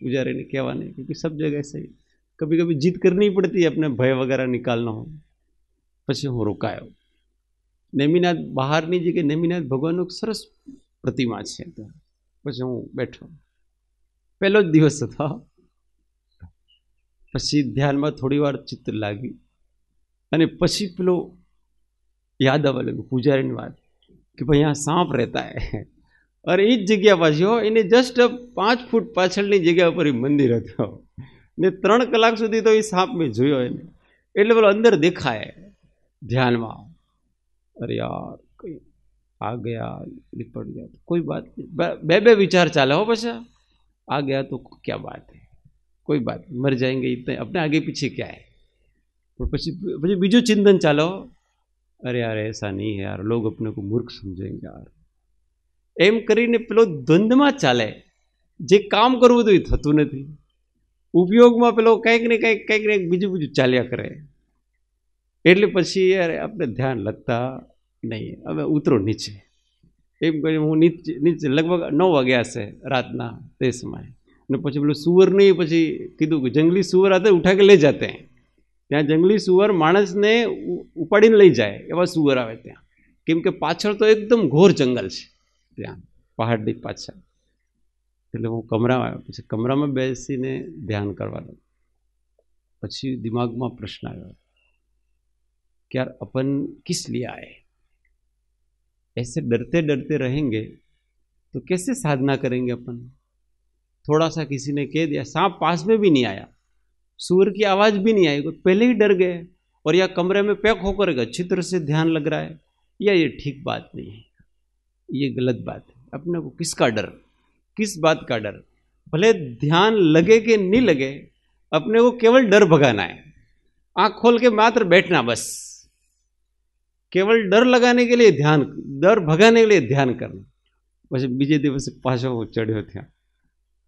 पुजारी ने કે क्योंकि सब जगह ક્યોંકિ સબ कभी कभी કભી करनी पड़ती है अपने भय वगैरह निकालना हो હો हूँ હું नेमीनाथ बाहर नहीं जगह नेमीनाथ भगवान सरस પ્રતિમા છે પછી હું બેઠો પહેલો જ દિવસ હતો પછી ધ્યાનમાં થોડી વાર ચિત્ર લાગી અને પછી પેલો યાદ આવવા પૂજારીની વાત કે ભાઈ આ સાંપ રહેતા હે અરે એ જ જગ્યા પાછી એને જસ્ટ પાંચ ફૂટ પાછળની જગ્યા ઉપર એ મંદિર હતો ને ત્રણ કલાક સુધી તો એ સાપ મેં જોયો એને એટલે પેલો અંદર દેખાય ધ્યાનમાં અરે યાર आ गया लिपट गया तो कोई बात नहीं बे बे विचार चाले हो बसा आ गया तो क्या बात है कोई बात नहीं मर जाएंगे इतने अपने आगे पीछे क्या है और पीछे बीजो चिंतन चलो अरे यार ऐसा नहीं है यार लोग अपने को मूर्ख समझेंगे यार एम कर पेलो द्वंद में चाला जे काम करव तो थत नहीं उपयोग में पेलो कहीं कहीं कहीं कहीं बीजू बीजू चाले करे एट पी अरे अपने ध्यान लगता નહીં હવે ઉતરો નીચે એમ કરીને હું નીચે નીચે લગભગ નવ વાગ્યા હશે રાતના તે સમયે અને પછી પેલું નહીં પછી કીધું કે જંગલી સુવર આતે ઉઠા કે લઈ જાતે ત્યાં જંગલી સુવર માણસને ઉપાડીને લઈ જાય એવા સુવર આવે ત્યાં કેમ કે પાછળ તો એકદમ ઘોર જંગલ છે ત્યાં પહાડની પાછળ એટલે હું કમરામાં આવ્યો પછી કમરામાં બેસીને ધ્યાન કરવા લાગ્યો પછી દિમાગમાં પ્રશ્ન આવ્યો કે યાર અપન કિસ લિયા આયે ऐसे डरते डरते रहेंगे तो कैसे साधना करेंगे अपन थोड़ा सा किसी ने कह दिया सांप पास में भी नहीं आया सूर की आवाज़ भी नहीं आई पहले ही डर गए और या कमरे में पैक होकर गए अच्छी तरह से ध्यान लग रहा है या ये ठीक बात नहीं है ये गलत बात है अपने को किसका डर किस बात का डर भले ध्यान लगे कि नहीं लगे अपने को केवल डर भगाना है आँख खोल के मात्र बैठना बस કેવળ ડર લગાને કે લીએ ધ્યાન ડર ભગાને કે લીએ ધ્યાન કરવું પછી બીજે દિવસે પાછો ચડ્યો ત્યાં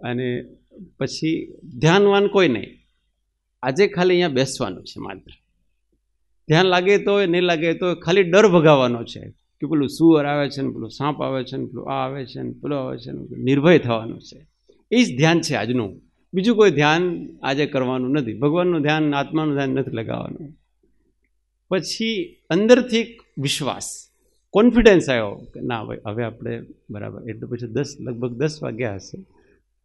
અને પછી ધ્યાનવાન કોઈ નહીં આજે ખાલી અહીંયા બેસવાનું છે માત્ર ધ્યાન લાગે તો નહીં લાગે તો ખાલી ડર ભગાવવાનો છે કે પેલું સુઅર આવે છે ને પેલું સાંપ આવે છે ને પેલું આ આવે છે ને પેલું આવે છે ને નિર્ભય થવાનું છે એ જ ધ્યાન છે આજનું બીજું કોઈ ધ્યાન આજે કરવાનું નથી ભગવાનનું ધ્યાન આત્માનું ધ્યાન નથી લગાવવાનું પણ થી અંદર થી વિશ્વાસ કોન્ફિડન્સ આયો ના હવે આપણે બરાબર 1:00 પછી 10 લગભગ 10 વાગ્યા હશે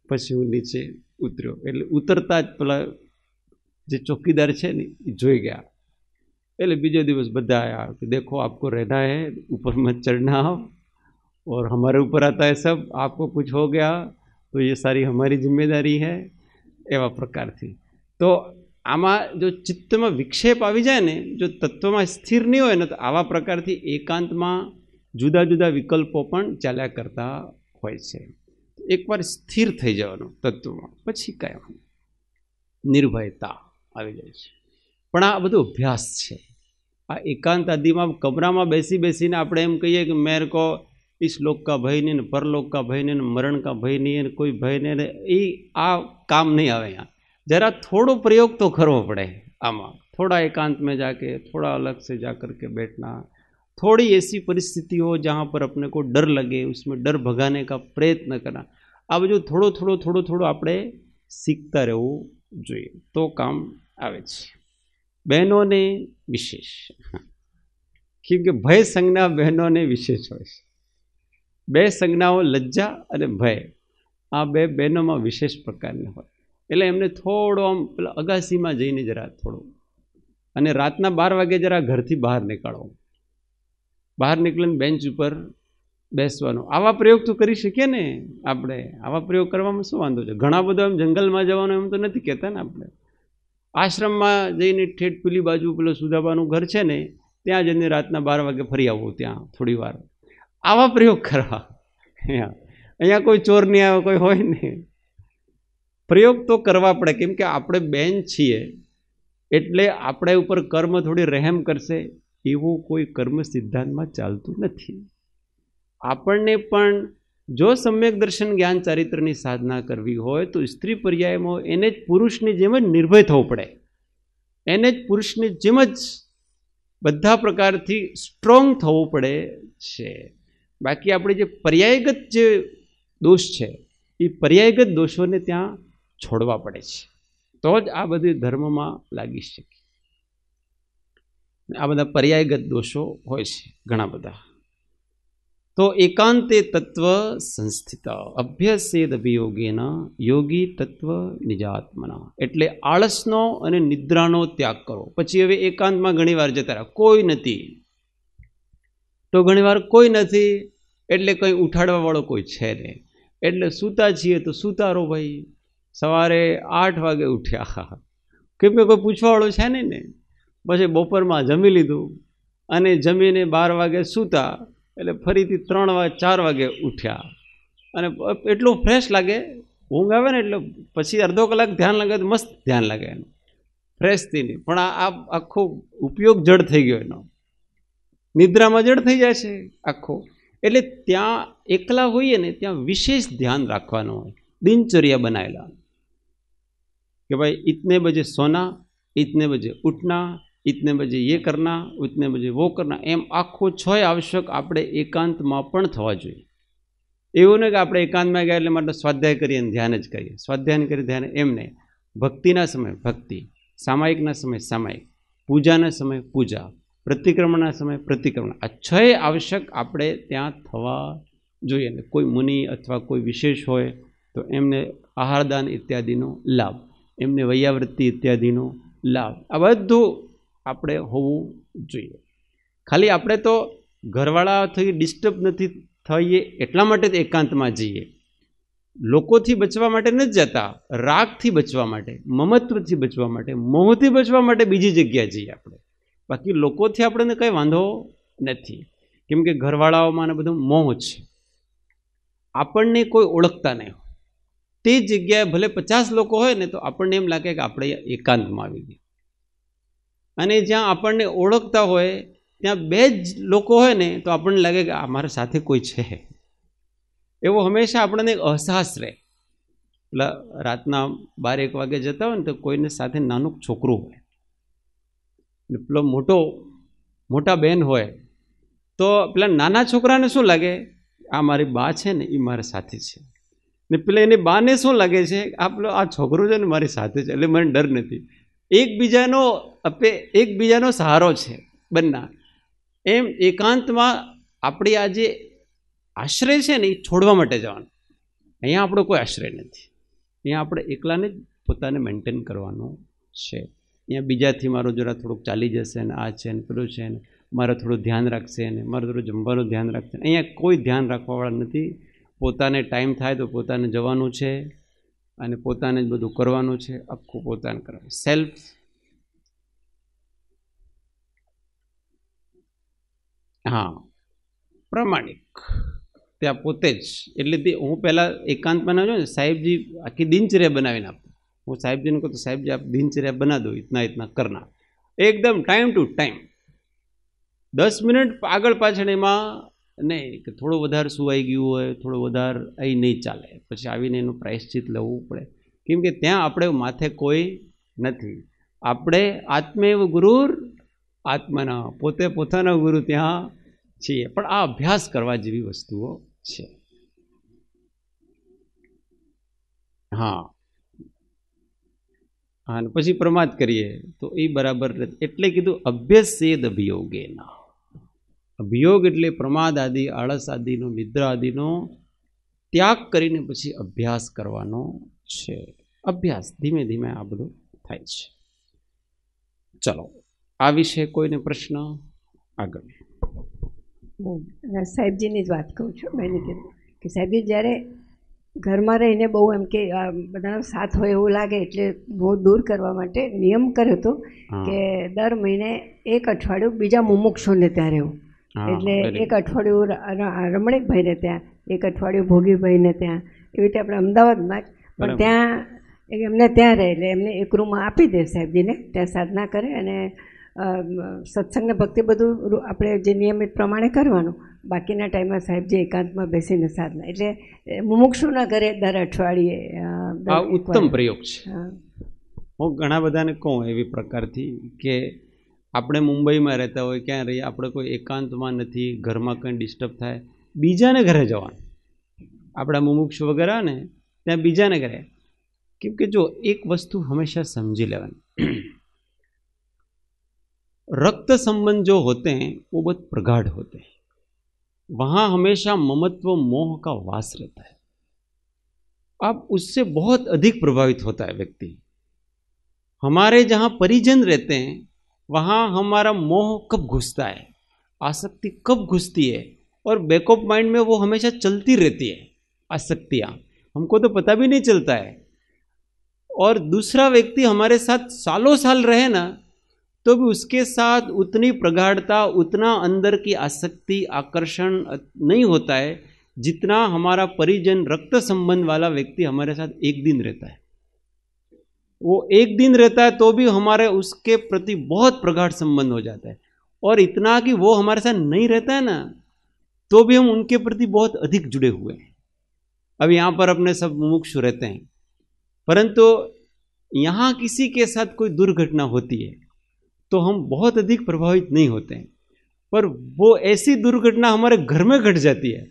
પછી નીચે ઉતર્યો એટલે ઉતરતા જ તોલા જે ચોકીદાર છે ને એ જોઈ ગયા એટલે બીજા દિવસ બધા આવ્યા કે देखो आपको रहना है ऊपर चढ़ना और हमारे ऊपर आता है सब आपको कुछ हो गया तो ये सारी हमारी जिम्मेदारी है એવા પ્રકારથી તો આમાં જો ચિત્તમાં વિક્ષેપ આવી જાય ને જો તત્વમાં સ્થિર નહીં હોય ને તો આવા પ્રકારથી એકાંતમાં જુદા જુદા વિકલ્પો પણ ચાલ્યા કરતા હોય છે એકવાર સ્થિર થઈ જવાનું તત્વમાં પછી કાંઈ નિર્ભયતા આવી જાય છે પણ આ બધો અભ્યાસ છે આ એકાંત આદિમાં કમરામાં બેસી બેસીને આપણે એમ કહીએ કે મેર કહો ઇસ લોક કા ભય નહીં ને પરલોક કા ભય નહીં ને મરણ કા ભય નહીં કોઈ ભય નહીં એ આ કામ નહીં આવે અહીંયા જરા થોડો પ્રયોગ તો કરવો પડે આમાં થોડા એકાંતમાં જાકે થોડા અલગ સે જા जा कर के बैठना थोड़ी ऐसी परिस्थिति हो जहाँ पर अपने को डर लगे उसमें डर भगाने का આ બધું થોડો થોડો થોડો થોડો આપણે શીખતા રહેવું જોઈએ તો કામ આવે છે બહેનોને વિશેષ કેમ કે ભય સંજ્ઞા બહેનોને વિશેષ હોય છે બે સંજ્ઞાઓ લજ્જા અને ભય આ બે બહેનોમાં વિશેષ પ્રકારની હોય એટલે એમને થોડો આમ પેલા અગાસીમાં જઈને જરા થોડો અને રાતના બાર વાગે જરા ઘરથી બહાર નીકળો બહાર નીકળીને બેન્ચ ઉપર બેસવાનો આવા પ્રયોગ તો કરી શકીએ ને આપણે આવા પ્રયોગ કરવામાં શું વાંધો છે ઘણા બધા એમ જંગલમાં જવાનું એમ તો નથી કહેતા ને આપણે આશ્રમમાં જઈને ઠેઠ પેલી બાજુ પેલો સુધાબાનું ઘર છે ને ત્યાં જઈને રાતના બાર વાગે ફરી આવવું ત્યાં થોડી વાર આવા પ્રયોગ કરવા અહીંયા કોઈ ચોર નહીં આવે કોઈ હોય નહીં પ્રયોગ તો કરવા પડે કેમ કે આપણે બેન છીએ એટલે આપણા ઉપર કર્મ થોડી રહેમ કરશે એવું કોઈ કર્મ સિદ્ધાંતમાં ચાલતું નથી આપણને પણ જો સમ્યક દર્શન જ્ઞાન ચારિત્રની સાધના કરવી હોય તો સ્ત્રી પર્યાયમાં એને જ પુરુષની જેમ જ નિર્ભય થવું પડે એને જ પુરુષની જેમ જ બધા પ્રકારથી સ્ટ્રોંગ થવું પડે છે બાકી આપણે જે પર્યાયગત જે દોષ છે એ પર્યાયગત દોષોને ત્યાં છોડવા પડે છે તો જ આ બધી ધર્મમાં લાગી શકે આ બધા પર્યાયગત દોષો હોય છે ઘણા બધા તો એકાંતે તત્વ સંસ્થિત અભ્યસેદ અભિયોગેના યોગી તત્વ નિજાત્મના એટલે આળસનો અને નિદ્રાનો ત્યાગ કરો પછી હવે એકાંતમાં ઘણીવાર જતા રહ્યા કોઈ નથી તો ઘણીવાર કોઈ નથી એટલે કંઈ ઉઠાડવાવાળો કોઈ છે નહીં એટલે સૂતા છીએ તો સૂતા ભાઈ સવારે આઠ વાગે ઉઠ્યા કેમ કે કોઈ પૂછવાવાળો છે નહીં ને પછી બપોરમાં જમી લીધું અને જમીને બાર વાગે સૂતા એટલે ફરીથી ત્રણ વાગે ચાર વાગે ઉઠ્યા અને એટલું ફ્રેશ લાગે ઊંઘ આવે ને એટલે પછી અડધો કલાક ધ્યાન લાગે તો મસ્ત ધ્યાન લાગે એનું ફ્રેશથી નહીં પણ આ આખો ઉપયોગ જડ થઈ ગયો એનો નિદ્રામાં જડ થઈ જાય છે આખો એટલે ત્યાં એકલા હોઈએ ને ત્યાં વિશેષ ધ્યાન રાખવાનું હોય દિનચર્યા બનાવેલા કે ભાઈ इतने બજે સોના इतने બજે ઉઠના ઇતને બજે એ કરના ઉતને બજે વો કરના એમ આખો છ આવશ્યક આપણે એકાંતમાં પણ થવા જોઈએ એવું નહીં કે આપણે એકાંતમાં ગયા એટલે માટે સ્વાધ્યાય કરીએ અને ધ્યાન જ કરીએ સ્વાધ્યાય કરી ધ્યાન એમ નહીં ભક્તિના સમય ભક્તિ સામાયિકના સમય સામાયિક પૂજાના સમય પૂજા પ્રતિક્રમણના સમય પ્રતિક્રમણ આ છ આવશ્યક આપણે ત્યાં થવા જોઈએ કોઈ મુનિ અથવા કોઈ વિશેષ હોય તો એમને આહારદાન ઇત્યાદિનો લાભ એમને વૈયાવૃત્તિ ઇત્યાદિનો લાભ આ બધું આપણે હોવું જોઈએ ખાલી આપણે તો ઘરવાળા થઈ ડિસ્ટર્બ નથી થઈએ એટલા માટે જ એકાંતમાં જઈએ લોકોથી બચવા માટે નથી જતા રાગથી બચવા માટે મમત્વથી બચવા માટે મોહથી બચવા માટે બીજી જગ્યાએ જઈએ આપણે બાકી લોકોથી આપણને કંઈ વાંધો નથી કેમ કે ઘરવાળાઓમાં બધું મોહ છે આપણને કોઈ ઓળખતા નહીં તે જગ્યાએ ભલે પચાસ લોકો હોય ને તો આપણને એમ લાગે કે આપણે એકાંતમાં આવી ગયા અને જ્યાં આપણને ઓળખતા હોય ત્યાં બે જ લોકો હોય ને તો આપણને લાગે કે અમારા સાથે કોઈ છે એવો હંમેશા આપણને એક અહેસાસ રહે એટલે રાતના બાર એક વાગે જતા હોય ને તો કોઈને સાથે નાનું છોકરું હોય પેલો મોટો મોટા બેન હોય તો પેલા નાના છોકરાને શું લાગે આ મારી બા છે ને એ મારા સાથે છે ને પેલા એને બાને શું લાગે છે આપણો આ છોકરો છે ને મારી સાથે છે એટલે મને ડર નથી એકબીજાનો આપે એકબીજાનો સહારો છે બંના એમ એકાંતમાં આપણી આ જે આશ્રય છે ને એ છોડવા માટે જવાનું અહીંયા આપણો કોઈ આશ્રય નથી અહીંયા આપણે એકલાને જ પોતાને મેન્ટેન કરવાનું છે અહીંયા બીજાથી મારો જરા થોડુંક ચાલી જશે ને આ છે ને પેલું છે ને મારે થોડું ધ્યાન રાખશે ને મારે થોડું જમવાનું ધ્યાન રાખશે અહીંયા કોઈ ધ્યાન રાખવાવાળા નથી પોતાને ટાઈમ થાય તો પોતાને જવાનું છે અને પોતાને જ બધું કરવાનું છે આખું પોતાને કરવાનું સેલ્ફ હા પ્રમાણિક ત્યાં પોતે જ એટલે તે હું પહેલાં એકાંતમાં ના ને સાહેબજી આખી દિનચર્યા બનાવીને આપતો હું સાહેબજીને કહું તો સાહેબજી આપ દિનચર્યા બના દો ઇતના ઇતના કરના એકદમ ટાઈમ ટુ ટાઈમ દસ મિનિટ આગળ પાછળ એમાં અને કે થોડો વધારે સુવાઈ ગયું હોય થોડો વધારે અહીં નહીં ચાલે પછી આવીને એનું પ્રાયશ્ચિત લેવું પડે કેમ કે ત્યાં આપણે માથે કોઈ નથી આપણે આત્મેવ ગુરુ આત્માના પોતે પોતાના ગુરુ ત્યાં છીએ પણ આ અભ્યાસ કરવા જેવી વસ્તુઓ છે હા હા ને પછી પ્રમાદ કરીએ તો એ બરાબર એટલે કીધું અભ્યસેદ અભિયોગેના અભિયોગ એટલે પ્રમાદ આદિ આળસ આદિનો નિદ્રા આદિનો ત્યાગ કરીને પછી અભ્યાસ કરવાનો છે અભ્યાસ ધીમે ધીમે આ બધું થાય છે ચલો આ વિશે કોઈને પ્રશ્ન આગળ સાહેબજીની જ વાત કહું છું મેં કે સાહેબજી જ્યારે ઘરમાં રહીને બહુ એમ કે બધાનો સાથ હોય એવું લાગે એટલે બહુ દૂર કરવા માટે નિયમ કર્યો હતો કે દર મહિને એક અઠવાડિયું બીજા મુમુક્ષોને ત્યારે હું એટલે એક અઠવાડિયું રમણીકભાઈને ત્યાં એક અઠવાડિયું ભોગીભાઈને ત્યાં એવી રીતે આપણે અમદાવાદમાં જ પણ ત્યાં એમને ત્યાં રહે એટલે એમને એક રૂમ આપી દે સાહેબજીને ત્યાં સાધના કરે અને સત્સંગ ને ભક્તિ બધું આપણે જે નિયમિત પ્રમાણે કરવાનું બાકીના ટાઈમમાં સાહેબજી એકાંતમાં બેસીને સાધના એટલે મુમુક્ષુના ઘરે દર અઠવાડિયે ઉત્તમ પ્રયોગ છે હું ઘણા બધાને કહું એવી પ્રકારથી કે अपने मुंबई में रहता हो क्या रही अपने कोई एकांत में नहीं घर में कहीं डिस्टर्ब थे बीजा ने घरे जवा अपना मुमुक्ष वगैरह ने त्या बीजा ने घरे क्यों के जो एक वस्तु हमेशा समझी ले रक्त संबंध जो होते हैं वो बहुत प्रगाढ़ होते हैं वहाँ हमेशा ममत्व मोह का वास रहता है अब उससे बहुत अधिक प्रभावित होता है व्यक्ति हमारे जहाँ परिजन रहते हैं वहाँ हमारा मोह कब घुसता है आसक्ति कब घुसती है और बैक ऑफ माइंड में वो हमेशा चलती रहती है आसक्तियाँ हमको तो पता भी नहीं चलता है और दूसरा व्यक्ति हमारे साथ सालों साल रहे ना तो भी उसके साथ उतनी प्रगाढ़ता उतना अंदर की आसक्ति आकर्षण नहीं होता है जितना हमारा परिजन रक्त संबंध वाला व्यक्ति हमारे साथ एक दिन रहता है वो एक दिन रहता है तो भी हमारे उसके प्रति बहुत प्रगाढ़ संबंध हो जाता है और इतना कि वो हमारे साथ नहीं रहता है ना तो भी हम उनके प्रति बहुत अधिक जुड़े हुए हैं अब यहाँ पर अपने सब मुमुक्ष रहते हैं परंतु यहाँ किसी के साथ कोई दुर्घटना होती है तो हम बहुत अधिक प्रभावित नहीं होते हैं पर वो ऐसी दुर्घटना हमारे घर में घट जाती है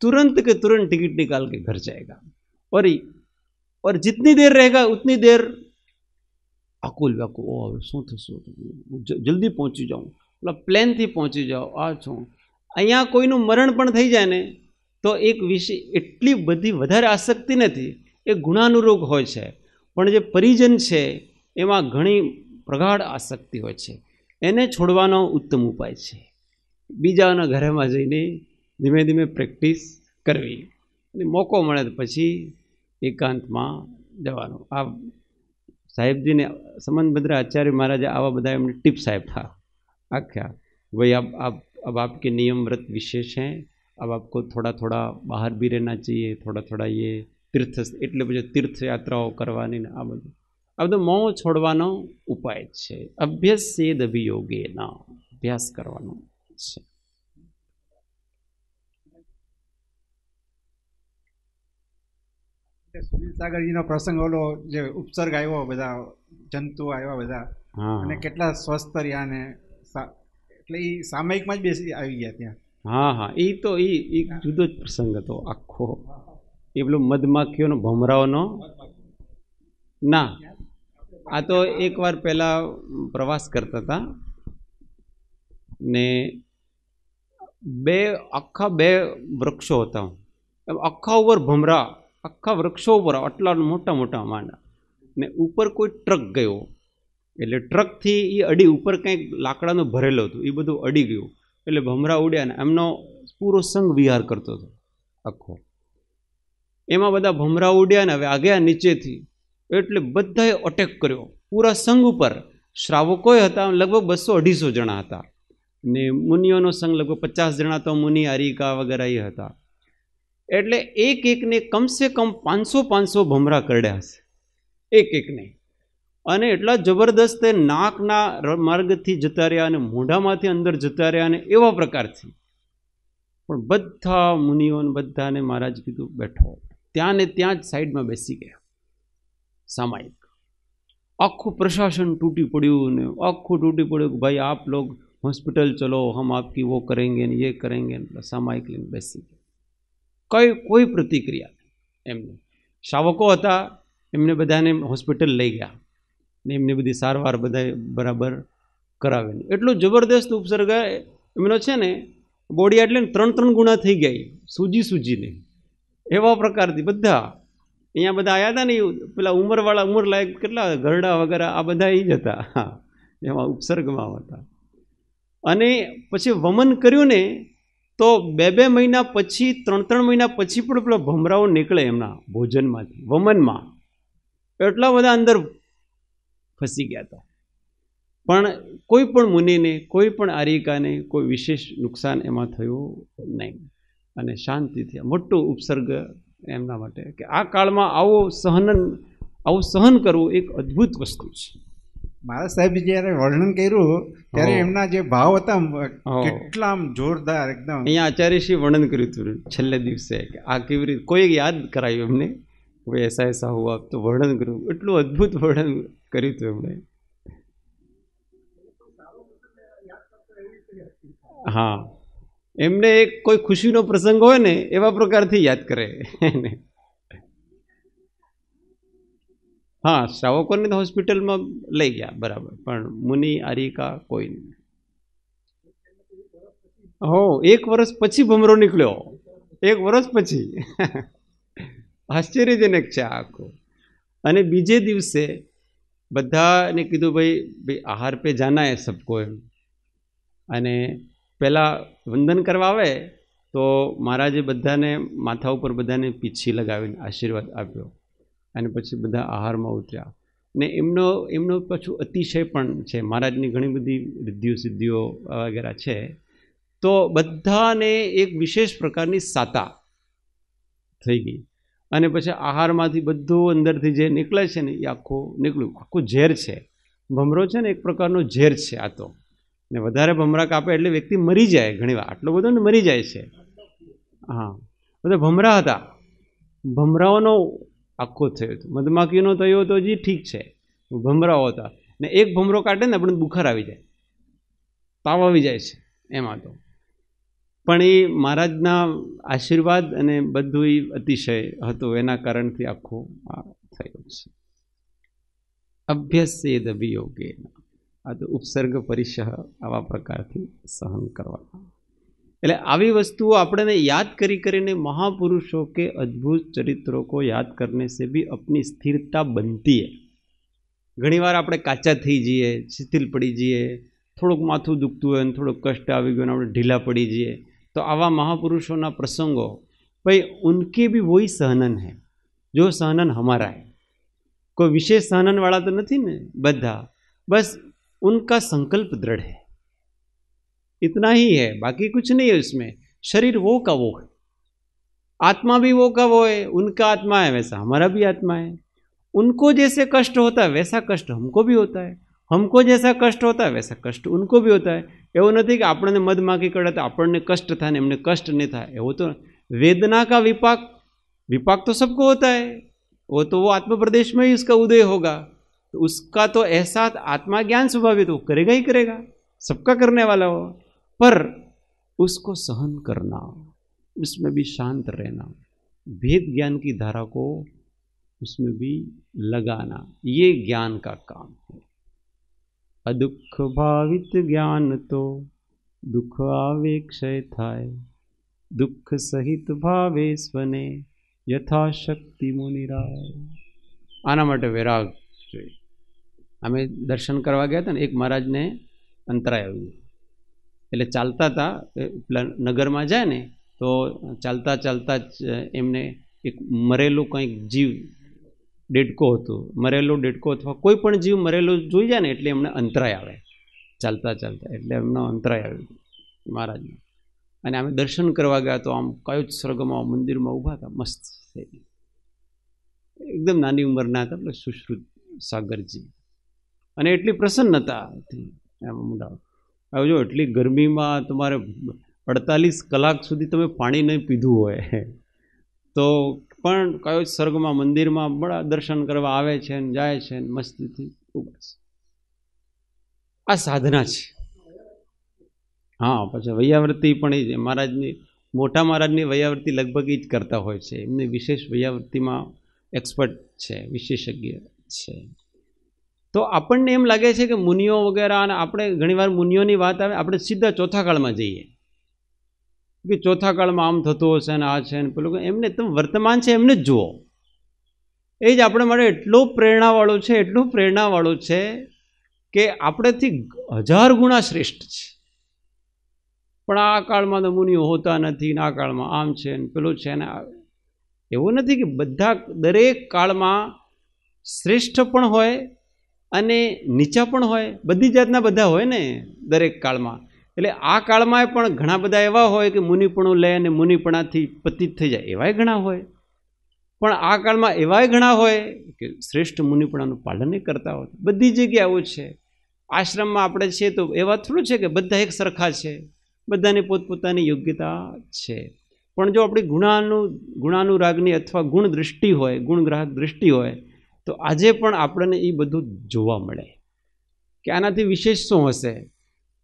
तुरंत के तुरंत टिकट निकाल के घर जाएगा और और जितनी देर रहेगा उतनी देर આકુલ વ્યાકુલ ઓ હવે શું થશે જલ્દી પહોંચી જાઉં એટલે પ્લેનથી પહોંચી જાઓ આ છું અહીંયા કોઈનું મરણ પણ થઈ જાય ને તો એક વિશે એટલી બધી વધારે આસક્તિ નથી એ ગુણાનુરોગ હોય છે પણ જે પરિજન છે એમાં ઘણી પ્રગાઢ આસક્તિ હોય છે એને છોડવાનો ઉત્તમ ઉપાય છે બીજાના ઘરેમાં જઈને ધીમે ધીમે પ્રેક્ટિસ કરવી અને મોકો મળે તો પછી એકાંતમાં જવાનું આ સાહેબજીને સમનભદ્રા આચાર્ય મહારાજ આવા બધા એમને ટિપ્સ આપ્યા આખ્યા ભાઈ આપ આપ अब आपके नियम व्रत विशेष हैं अब आपको थोड़ा બહાર भी રહેના चाहिए થોડા થોડા એ તીર્થ એટલે બધા તીર્થયાત્રાઓ કરવાની ને આ બધું આ બધું મોં છોડવાનો ઉપાય છે અભ્યાસ સેદ અભિયોગે ના અભ્યાસ કરવાનો છે સુનિલ સાગરજીનો પ્રસંગ ઓલો જે ઉપસર્ગ આવ્યો બધા જંતુ આવ્યા બધા અને કેટલા સ્વસ્થ રહ્યા ને એટલે એ સામયિકમાં જ બેસી આવી ગયા ત્યાં હા હા એ તો એ એક જુદો જ પ્રસંગ હતો આખો એ પેલો મધમાખીઓનો ભમરાઓનો ના આ તો એકવાર પહેલાં પ્રવાસ કરતા હતા ને બે આખા બે વૃક્ષો હતા આખા ઉપર ભમરા આખા વૃક્ષો ઉપર આટલા મોટા મોટા માંડા ને ઉપર કોઈ ટ્રક ગયો એટલે ટ્રકથી એ અડી ઉપર કંઈક લાકડાનું ભરેલું હતું એ બધું અડી ગયું એટલે ભમરા ઉડ્યા ને એમનો પૂરો સંઘ વિહાર કરતો હતો આખો એમાં બધા ભમરા ઉડ્યા ને હવે આગયા નીચેથી એટલે બધાએ અટેક કર્યો પૂરા સંઘ ઉપર શ્રાવકોએ હતા લગભગ બસો અઢીસો જણા હતા ને મુનિઓનો સંઘ લગભગ પચાસ જણા તો મુનિ આરિકા વગેરે એ હતા એટલે એક એકને કમસે કમ પાંચસો પાંચસો ભમરા કરડ્યા હશે એક એકને અને એટલા જબરદસ્ત નાકના માર્ગથી જતા રહ્યા અને મોઢામાંથી અંદર જતા રહ્યા અને એવા પ્રકારથી પણ બધા મુનિઓને બધાને મહારાજ કીધું બેઠો ત્યાં ને ત્યાં જ સાઈડમાં બેસી ગયા સામાયિક આખું પ્રશાસન તૂટી પડ્યું ને આખું તૂટી પડ્યું કે ભાઈ આપ લોગ હોસ્પિટલ ચલો હમ આપકી વો કરેંગે ને યે કરેંગે સામાયિક લઈને બેસી ગયા કઈ કોઈ પ્રતિક્રિયા એમની શાવકો હતા એમને બધાને હોસ્પિટલ લઈ ગયા ને એમને બધી સારવાર બધા બરાબર કરાવેલી એટલો જબરદસ્ત ઉપસર્ગ એમનો છે ને બોડી એટલે ત્રણ ત્રણ ગુણા થઈ ગઈ સૂજી સૂજીને એવા પ્રકારથી બધા અહીંયા બધા આવ્યા હતા ને પેલા ઉંમરવાળા ઉંમર લાયક કેટલા ઘરડા વગેરે આ બધા એ જ હતા હા એમાં ઉપસર્ગમાં હતા અને પછી વમન કર્યું ને તો બે બે મહિના પછી ત્રણ ત્રણ મહિના પછી પણ પેલા ભમરાઓ નીકળે એમના ભોજનમાંથી વમનમાં એટલા બધા અંદર ફસી ગયા હતા પણ કોઈ પણ મુનિને કોઈ પણ આરિકાને કોઈ વિશેષ નુકસાન એમાં થયું નહીં અને શાંતિથી મોટો ઉપસર્ગ એમના માટે કે આ કાળમાં આવો સહનન આવું સહન કરવું એક અદ્ભુત વસ્તુ છે મારા સાહેબ જયારે વર્ણન કર્યું ત્યારે એમના જે ભાવ હતા કેટલા જોરદાર એકદમ અહીંયા આચાર્યશ્રી વર્ણન કર્યું હતું છેલ્લે દિવસે આ કેવી રીતે કોઈ યાદ કરાયું એમને કોઈ એસા એસા હુઆ તો વર્ણન કર્યું એટલું અદ્ભુત વર્ણન કર્યું હતું એમણે હા એમને કોઈ ખુશીનો પ્રસંગ હોય ને એવા પ્રકારથી યાદ કરે એને હા શ્રાવકોને તો હોસ્પિટલમાં લઈ ગયા બરાબર પણ મુનિ આરિકા કોઈ નહીં હો એક વર્ષ પછી ભમરો નીકળ્યો એક વર્ષ પછી આશ્ચર્યજનક છે આખું અને બીજે દિવસે બધાને કીધું ભાઈ ભાઈ આહાર પે જાના એ સબકો એમ અને પહેલાં વંદન કરવા આવે તો મહારાજે બધાને માથા ઉપર બધાને પીછી લગાવીને આશીર્વાદ આપ્યો અને પછી બધા આહારમાં ઉતર્યા ને એમનો એમનો પાછું અતિશય પણ છે મહારાજની ઘણી બધી રિદ્ધિઓ સિદ્ધિઓ વગેરે છે તો બધાને એક વિશેષ પ્રકારની સાતા થઈ ગઈ અને પછી આહારમાંથી બધું અંદરથી જે નીકળે છે ને એ આખું નીકળ્યું આખું ઝેર છે ભમરો છે ને એક પ્રકારનો ઝેર છે આ તો ને વધારે ભમરા કાપે એટલે વ્યક્તિ મરી જાય ઘણીવાર આટલો બધો ને મરી જાય છે હા બધા ભમરા હતા ભમરાઓનો આખો થયો હતો મધમાખીનો થયો હતો હજી ઠીક છે ભમરાઓ હતા ને એક ભમરો કાઢે ને આપણને બુખાર આવી જાય તાવ આવી જાય છે એમાં તો પણ એ મહારાજના આશીર્વાદ અને બધું એ અતિશય હતો એના કારણથી આખો આ થયો છે અભ્યાસ એ દબી આ તો ઉપસર્ગ પરિસહ આવા પ્રકારથી સહન કરવાના એટલે આવી વસ્તુઓ આપણને યાદ કરી કરીને મહાપુરુષો કે અદ્ભુત ચરિત્રો કો યાદ કરને સે બી અપની સ્થિરતા બનતી હૈ ઘણીવાર આપણે કાચા થઈ જઈએ શિથિલ પડી જઈએ થોડુંક માથું દુખતું હોય અને થોડુંક કષ્ટ આવી ગયો અને આપણે ઢીલા પડી જઈએ તો આવા મહાપુરુષોના પ્રસંગો ભાઈ ઉનકે બી વોઈ સહનન હે જો સહનન હમારા હે કોઈ વિશેષ સહનનવાળા તો નથી ને બધા બસ ઉનકા સંકલ્પ દ્રઢ હૈ इतना ही है बाकी कुछ नहीं है उसमें शरीर वो का वो है आत्मा भी वो का वो है उनका आत्मा है वैसा हमारा भी आत्मा है उनको जैसे कष्ट होता है वैसा कष्ट हमको भी होता है हमको जैसा कष्ट होता है वैसा कष्ट उनको भी होता है एवं नहीं कि आपने मध माखी તો આપણને કષ્ટ થાય ને એમને हमने कष्ट नहीं था તો तो वेदना का विपाक तो सबको होता है वो तो वो आत्म प्रदेश में ही उसका उदय होगा तो उसका तो एहसास आत्मा ज्ञान स्वभावित वो करेगा ही करेगा सबका करने वाला हो पर उसको सहन करना उसमें भी शांत रहना भेद ज्ञान की धारा को उसमें भी लगाना ये ज्ञान का काम है अदुख भावित ज्ञान तो दुख आवे क्षय थाय दुख सहित भावे स्वने यथाशक्ति મુનિરાય आना मटे वैराग જોઈએ दर्शन करवा गया था ना एक महाराज ने અંતરાય આવ્યું એટલે ચાલતા હતા પેલા નગરમાં જાય ને તો ચાલતા ચાલતા જ એમને એક મરેલું કંઈક જીવ ડેડકો હતો મરેલો ડેડકો અથવા કોઈ પણ જીવ મરેલો જોઈ જાય ને એટલે એમને અંતરાય આવે ચાલતા ચાલતા એટલે એમનો અંતરાય આવ્યો મહારાજનો અને અમે દર્શન કરવા ગયા તો આમ કયો જ સ્વર્ગમાં મંદિરમાં ઊભા હતા મસ્ત થઈ એકદમ નાની ઉંમરના હતા એટલે સુશ્રુત સાગરજી અને એટલી પ્રસન્નતા હતી એમ મુંડાવ હવે જો એટલી ગરમીમાં તમારે અડતાલીસ કલાક સુધી તમે પાણી નહીં પીધું હોય તો પણ કયો સર્ગમાં મંદિરમાં બડા દર્શન કરવા આવે છે ને જાય છે ને મસ્તીથી બસ આ સાધના છે હા પછી વૈયાવૃત્તિ પણ એ જ મહારાજની મોટા મહારાજની વૈયાવૃત્તિ લગભગ એ જ કરતા હોય છે એમની વિશેષ વૈયાવૃત્તિમાં એક્સપર્ટ છે વિશેષજ્ઞ છે તો આપણને એમ લાગે છે કે મુનિઓ વગેરે અને આપણે ઘણીવાર મુનિઓની વાત આવે આપણે સીધા ચોથા કાળમાં જઈએ કે ચોથા કાળમાં આમ થતું હશે ને આ છે ને પેલું એમને તમે વર્તમાન છે એમને જ જુઓ એ જ આપણે માટે એટલો પ્રેરણાવાળો છે એટલો પ્રેરણાવાળો છે કે આપણેથી હજાર ગુણા શ્રેષ્ઠ છે પણ આ કાળમાં તો મુનિઓ હોતા નથી ને આ કાળમાં આમ છે ને પેલું છે ને એવું નથી કે બધા દરેક કાળમાં શ્રેષ્ઠ પણ હોય અને નીચા પણ હોય બધી જાતના બધા હોય ને દરેક કાળમાં એટલે આ કાળમાં પણ ઘણા બધા એવા હોય કે મુનિપણું લે અને મુનિપણાથી પતિત થઈ જાય એવાય ઘણા હોય પણ આ કાળમાં એવાય ઘણા હોય કે શ્રેષ્ઠ મુનિપણાનું પાલન કરતા હોય બધી જગ્યાઓ છે આશ્રમમાં આપણે છીએ તો એવા થોડું છે કે બધા એક સરખા છે બધાની પોતપોતાની યોગ્યતા છે પણ જો આપણી ગુણાનું ગુણાનુરાગની અથવા ગુણ દૃષ્ટિ હોય ગુણગ્રાહક દૃષ્ટિ હોય તો આજે પણ આપણને એ બધું જોવા મળે કે આનાથી વિશેષ શું હશે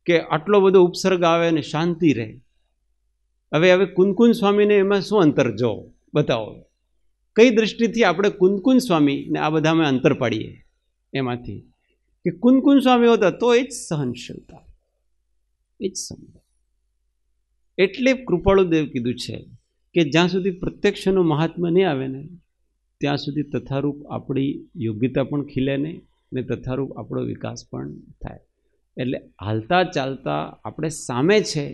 કે આટલો બધો ઉપસર્ગ આવે અને શાંતિ રહે હવે હવે કુનકુન સ્વામીને એમાં શું અંતર જો બતાવો કઈ દ્રષ્ટિથી આપણે કુનકુન સ્વામીને આ બધામાં અંતર પાડીએ એમાંથી કે કુનકુન સ્વામી હતા તો એ જ સહનશીલતા એ જ સમજ એટલે કૃપાળુ દેવ કીધું છે કે જ્યાં સુધી પ્રત્યક્ષનું મહાત્મા નહીં આવે ને ત્યાં સુધી તથારૂપ આપણી યોગ્યતા પણ ખીલે નહીં ને તથારૂપ આપણો વિકાસ પણ થાય એટલે હાલતા ચાલતા આપણે સામે છે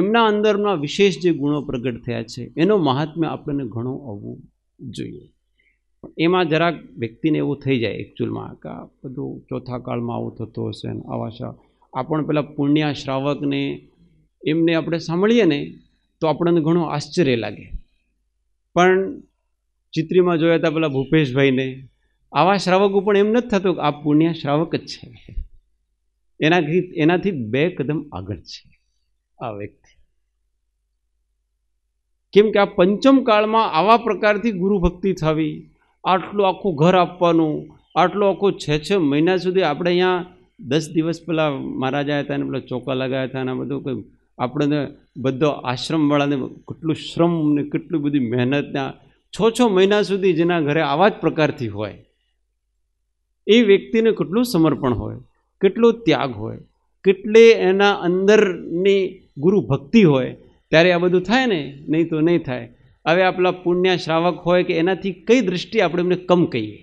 એમના અંદરના વિશેષ જે ગુણો પ્રગટ થયા છે એનો મહાત્મ્ય આપણને ઘણું આવવું જોઈએ પણ એમાં જરાક વ્યક્તિને એવું થઈ જાય એકચ્યુઅલમાં કે આ બધું ચોથા કાળમાં આવું થતું હશે ને આવા શા આપણ પેલા પુણ્યા શ્રાવકને એમને આપણે સાંભળીએ ને તો આપણને ઘણું આશ્ચર્ય લાગે પણ ચિત્રીમાં જોયા હતા પેલા ભૂપેશભાઈને આવા શ્રાવકો પણ એમ નથી થતું કે આ પુણ્ય શ્રાવક જ છે એનાથી એનાથી બે કદમ આગળ છે આ વ્યક્તિ કેમ કે આ પંચમ કાળમાં આવા પ્રકારથી ગુરુ ભક્તિ થવી આટલું આખું ઘર આપવાનું આટલું આખું છે છ મહિના સુધી આપણે અહીંયા દસ દિવસ પહેલાં મહારાજા હતા અને પેલા ચોકા લગાવ્યા હતા અને બધું કંઈ આપણને બધો આશ્રમવાળાને કેટલું શ્રમ ને કેટલી બધી મહેનતના છ છ મહિના સુધી જેના ઘરે આવા જ પ્રકારથી હોય એ વ્યક્તિને કેટલું સમર્પણ હોય કેટલો ત્યાગ હોય કેટલે એના અંદરની ગુરુ ભક્તિ હોય ત્યારે આ બધું થાય ને નહીં તો નહીં થાય હવે આપણા પુણ્ય શ્રાવક હોય કે એનાથી કઈ દૃષ્ટિ આપણે એમને કમ કહીએ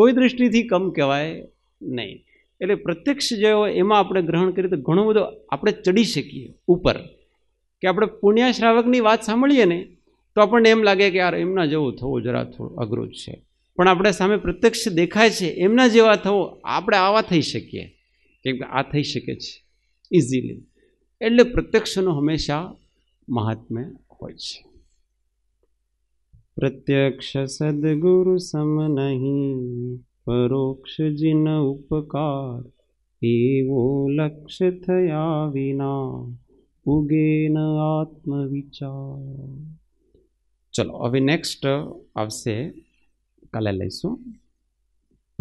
કોઈ દૃષ્ટિથી કમ કહેવાય નહીં એટલે પ્રત્યક્ષ જે હોય એમાં આપણે ગ્રહણ કરીએ તો ઘણો બધો આપણે ચડી શકીએ ઉપર કે આપણે પુણ્ય શ્રાવકની વાત સાંભળીએ ને તો આપણને એમ લાગે કે યાર એમના જેવું થવું જરા થોડું અઘરું જ છે પણ આપણે સામે પ્રત્યક્ષ દેખાય છે એમના જેવા થવું આપણે આવા થઈ શકીએ કેમ કે આ થઈ શકે છે ઇઝીલી એટલે પ્રત્યક્ષનો હંમેશા મહાત્મ્ય હોય છે પ્રત્યક્ષ સદગુરુ સમ નહીં પરોક્ષ જીન ઉપકાર એવો લક્ષ્ય થયા વિના ઉગેન આત્મવિચાર ચલો હવે નેક્સ્ટ આવશે કાલે લઈશું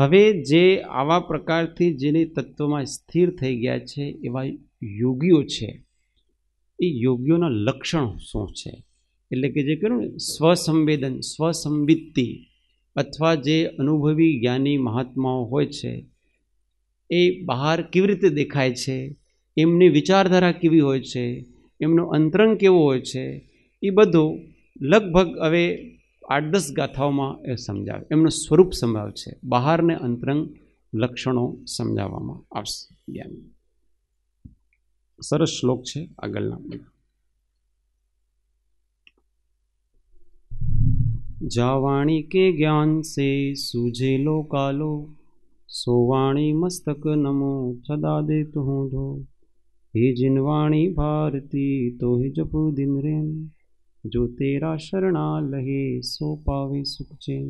હવે જે આવા પ્રકારથી જેની તત્વમાં સ્થિર થઈ ગયા છે એવા યોગીઓ છે એ યોગીઓના લક્ષણો શું છે એટલે કે જે કહ્યું ને સ્વસંવેદન સ્વસંવિત્તિ અથવા જે અનુભવી જ્ઞાની મહાત્માઓ હોય છે એ બહાર કેવી રીતે દેખાય છે એમની વિચારધારા કેવી હોય છે એમનો અંતરંગ કેવો હોય છે એ બધું લગભગ હવે આઠ દસ ગાથાઓમાં એ સમજાવે એમનું સ્વરૂપ સમજાવે છે બહારને અંતરંગ લક્ષણો સમજાવવામાં આવશે જ્ઞાન સરસ શ્લોક છે આગળના જાવાણી કે જ્ઞાન સે સુજેલો કાલો સોવાણી મસ્તક નમો છદા દેત હું ધો હે જિનવાણી ભારતી તો હિ જપુ દિન રેન जो तेरा शरणा लहे सो पावे सुख चैन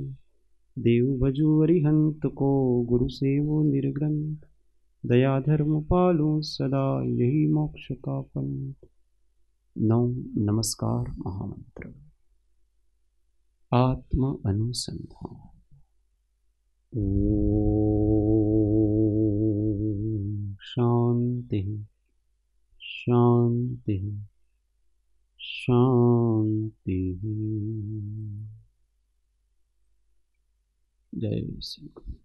देव भजू अरिहंत को गुरु वो निर्ग्रंथ दया धर्म पालो सदा यही मोक्ष का पंथ नौ नमस्कार महामंत्र आत्म अनुसंधान शांति शांति शांति जय श्री